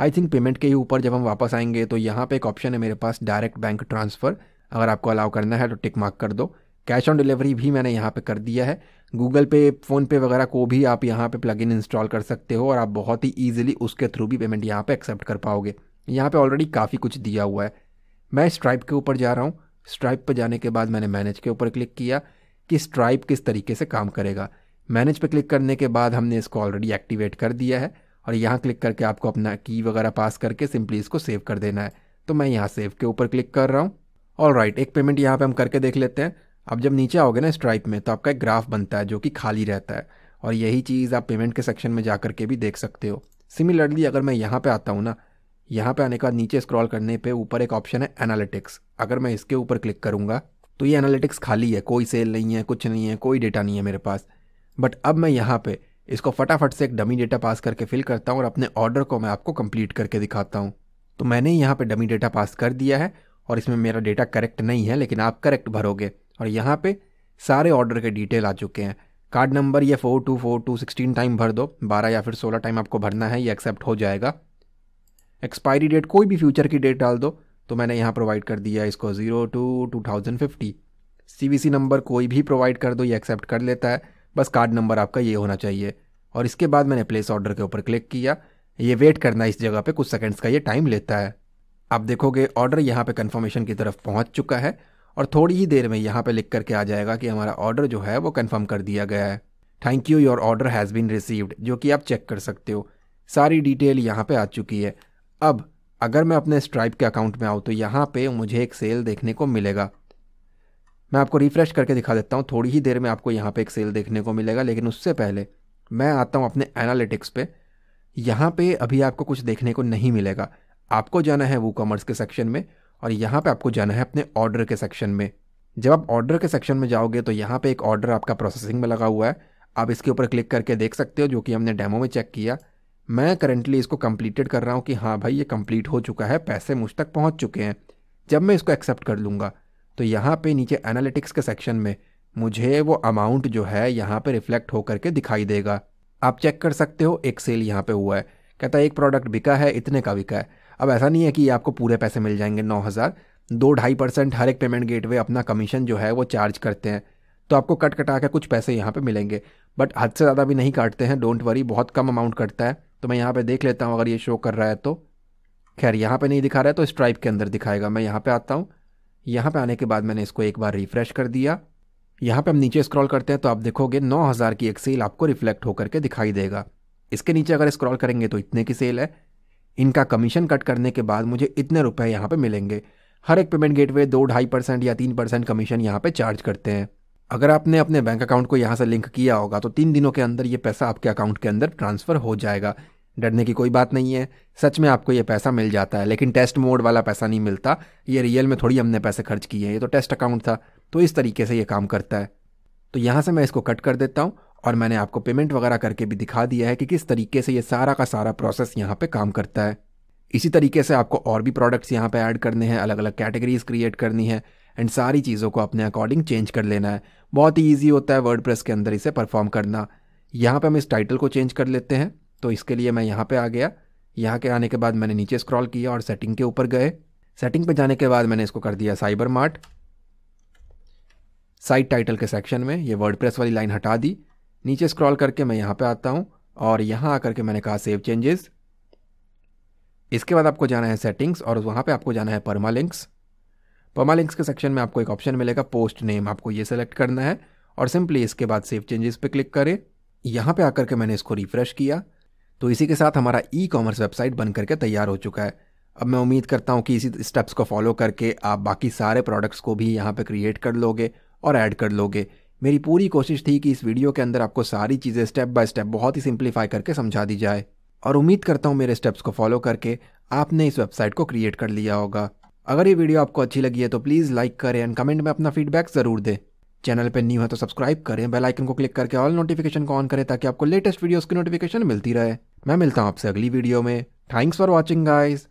आई थिंक पेमेंट के ही ऊपर जब हम वापस आएंगे तो यहाँ पे एक ऑप्शन है मेरे पास डायरेक्ट बैंक ट्रांसफ़र अगर आपको अलाउ करना है तो टिक मार्क कर दो कैश ऑन डिलीवरी भी मैंने यहाँ पे कर दिया है गूगल पे फ़ोन पे वगैरह को भी आप यहाँ पे प्लगइन इंस्टॉल कर सकते हो और आप बहुत ही ईजिली उसके थ्रू भी पेमेंट यहाँ पे एक्सेप्ट कर पाओगे यहाँ पे ऑलरेडी काफ़ी कुछ दिया हुआ है मैं स्ट्राइप के ऊपर जा रहा हूँ स्ट्राइप पर जाने के बाद मैंने मैनेज के ऊपर क्लिक किया कि स्ट्राइप किस तरीके से काम करेगा मैनेज पर क्लिक करने के बाद हमने इसको ऑलरेडी एक्टिवेट कर दिया है और यहाँ क्लिक करके आपको अपना की वगैरह पास करके सिंपली इसको सेव कर देना है तो मैं यहाँ सेव के ऊपर क्लिक कर रहा हूँ ऑल राइट एक पेमेंट यहाँ पे हम करके देख लेते हैं अब जब नीचे आओगे ना स्ट्राइप में तो आपका एक ग्राफ बनता है जो कि खाली रहता है और यही चीज़ आप पेमेंट के सेक्शन में जा के भी देख सकते हो सिमिलरली अगर मैं यहाँ पर आता हूँ ना यहाँ पर आने के बाद नीचे स्क्रॉल करने पर ऊपर एक ऑप्शन है एनालिटिक्स अगर मैं इसके ऊपर क्लिक करूँगा तो ये एनालिटिक्स खाली है कोई सेल नहीं है कुछ नहीं है कोई डेटा नहीं है मेरे पास बट अब मैं यहाँ पर इसको फटाफट से एक डमी डेटा पास करके फिल करता हूँ और अपने ऑर्डर को मैं आपको कंप्लीट करके दिखाता हूँ तो मैंने यहाँ पर डमी डेटा पास कर दिया है और इसमें मेरा डेटा करेक्ट नहीं है लेकिन आप करेक्ट भरोगे और यहाँ पर सारे ऑर्डर के डिटेल आ चुके हैं कार्ड नंबर ये four two four two sixteen time भर दो बारह या फिर सोलह टाइम आपको भरना है ये एक्सेप्ट हो जाएगा एक्सपायरी डेट कोई भी फ्यूचर की डेट डाल दो तो मैंने यहाँ प्रोवाइड कर दिया इसको zero two two thousand fifty C number कोई भी प्रोवाइड कर दो ये एक्सेप्ट कर लेता है बस कार्ड नंबर आपका ये होना चाहिए और इसके बाद मैंने प्लेस ऑर्डर के ऊपर क्लिक किया ये वेट करना इस जगह पे कुछ सेकंड्स का ये टाइम लेता है आप देखोगे ऑर्डर यहाँ पे कन्फर्मेशन की तरफ पहुँच चुका है और थोड़ी ही देर में यहाँ पे लिख करके आ जाएगा कि हमारा ऑर्डर जो है वो कन्फर्म कर दिया गया है thank you your order has been received जो कि आप चेक कर सकते हो सारी डिटेल यहाँ पर आ चुकी है अब अगर मैं अपने स्ट्राइप के अकाउंट में आऊँ तो यहाँ पर मुझे एक सेल देखने को मिलेगा मैं आपको रिफ़्रेश करके दिखा देता हूँ थोड़ी ही देर में आपको यहाँ पे एक सेल देखने को मिलेगा लेकिन उससे पहले मैं आता हूँ अपने एनालिटिक्स पे यहाँ पे अभी आपको कुछ देखने को नहीं मिलेगा आपको जाना है वो कॉमर्स के सेक्शन में और यहाँ पे आपको जाना है अपने ऑर्डर के सेक्शन में जब आप ऑर्डर के सेक्शन में जाओगे तो यहाँ पे एक ऑर्डर आपका प्रोसेसिंग में लगा हुआ है आप इसके ऊपर क्लिक करके देख सकते हो जो कि हमने डेमो में चेक किया मैं करेंटली इसको कंप्लीटेड कर रहा हूँ कि हाँ भाई ये कंप्लीट हो चुका है पैसे मुझ तक पहुँच चुके हैं जब मैं इसको एक्सेप्ट कर लूँगा तो यहाँ पे नीचे एनालिटिक्स के सेक्शन में मुझे वो अमाउंट जो है यहाँ पे रिफ्लेक्ट होकर के दिखाई देगा आप चेक कर सकते हो एक सेल यहाँ पे हुआ है कहता है एक प्रोडक्ट बिका है इतने का बिका है अब ऐसा नहीं है कि आपको पूरे पैसे मिल जाएंगे नौ हज़ार दो ढाई परसेंट हर एक पेमेंट गेटवे अपना कमीशन जो है वो चार्ज करते हैं तो आपको कट कटा के कुछ पैसे यहाँ पे मिलेंगे बट हद से ज़्यादा भी नहीं काटते हैं डोंट वरी बहुत कम अमाउंट कटता है तो मैं यहाँ पे देख लेता हूँ अगर ये शो कर रहा है तो खैर यहाँ पे नहीं दिखा रहा है तो स्ट्राइप के अंदर दिखाएगा मैं यहाँ पे आता हूँ यहाँ पे आने के बाद मैंने इसको एक बार रिफ्रेश कर दिया यहाँ पे हम नीचे स्क्रॉल करते हैं तो आप देखोगे 9000 की एक सेल आपको रिफ्लेक्ट होकर के दिखाई देगा इसके नीचे अगर स्क्रॉल करेंगे तो इतने की सेल है इनका कमीशन कट करने के बाद मुझे इतने रुपए यहाँ पे मिलेंगे हर एक पेमेंट गेटवे दो ढाई परसेंट या तीन परसेंट कमीशन यहाँ पे चार्ज करते हैं अगर आपने अपने बैंक अकाउंट को यहाँ से लिंक किया होगा तो तीन दिनों के अंदर ये पैसा आपके अकाउंट के अंदर ट्रांसफ़र हो जाएगा डरने की कोई बात नहीं है सच में आपको ये पैसा मिल जाता है लेकिन टेस्ट मोड वाला पैसा नहीं मिलता ये रियल में थोड़ी हमने पैसे खर्च किए हैं ये तो टेस्ट अकाउंट था तो इस तरीके से ये काम करता है तो यहाँ से मैं इसको कट कर देता हूँ और मैंने आपको पेमेंट वगैरह करके भी दिखा दिया है कि किस तरीके से ये सारा का सारा प्रोसेस यहाँ पे काम करता है इसी तरीके से आपको और भी प्रोडक्ट्स यहाँ पे ऐड करने हैं अलग अलग कैटेगरीज क्रिएट करनी है एंड सारी चीज़ों को अपने अकॉर्डिंग चेंज कर लेना है बहुत ही ईजी होता है वर्ड के अंदर इसे परफॉर्म करना यहाँ पर हम इस टाइटल को चेंज कर लेते हैं तो इसके लिए मैं यहाँ पे आ गया यहाँ के आने के बाद मैंने नीचे स्क्रॉल किया और सेटिंग के ऊपर गए सेटिंग पे जाने के बाद मैंने इसको कर दिया साइबर मार्ट साइट टाइटल के सेक्शन में ये वर्डप्रेस वाली लाइन हटा दी नीचे स्क्रॉल करके मैं यहाँ पे आता हूँ और यहाँ आकर के मैंने कहा सेव चेंजेस इसके बाद आपको जाना है सेटिंग्स और वहाँ पर आपको जाना है परमा लिंक्स परमा लिंक्स के सेक्शन में आपको एक ऑप्शन मिलेगा पोस्ट नेम आपको ये सेलेक्ट करना है और सिंपली इसके बाद सेव चेंजेस पे क्लिक करें यहाँ पे आकर के मैंने इसको रिफ्रेश किया तो इसी के साथ हमारा ई कॉमर्स वेबसाइट बन करके तैयार हो चुका है अब मैं उम्मीद करता हूँ कि इसी स्टेप्स को फॉलो करके आप बाकी सारे प्रोडक्ट्स को भी यहाँ पर क्रिएट कर लोगे और ऐड कर लोगे मेरी पूरी कोशिश थी कि इस वीडियो के अंदर आपको सारी चीज़ें स्टेप बाय स्टेप बहुत ही सिंप्लीफाई करके समझा दी जाए और उम्मीद करता हूँ मेरे स्टेप्स को फॉलो करके आपने इस वेबसाइट को क्रिएट कर लिया होगा अगर ये वीडियो आपको अच्छी लगी है तो प्लीज़ लाइक करें एंड कमेंट में अपना फीडबैक ज़रूर दें चैनल पर न्यू है तो सब्सक्राइब करें बेल आइकन को क्लिक करके ऑल नोटिफिकेशन को ऑन करें ताकि आपको लेटेस्ट वीडियोस की नोटिफिकेशन मिलती रहे मैं मिलता हूं आपसे अगली वीडियो में थैंक्स फॉर वॉचिंग गाइज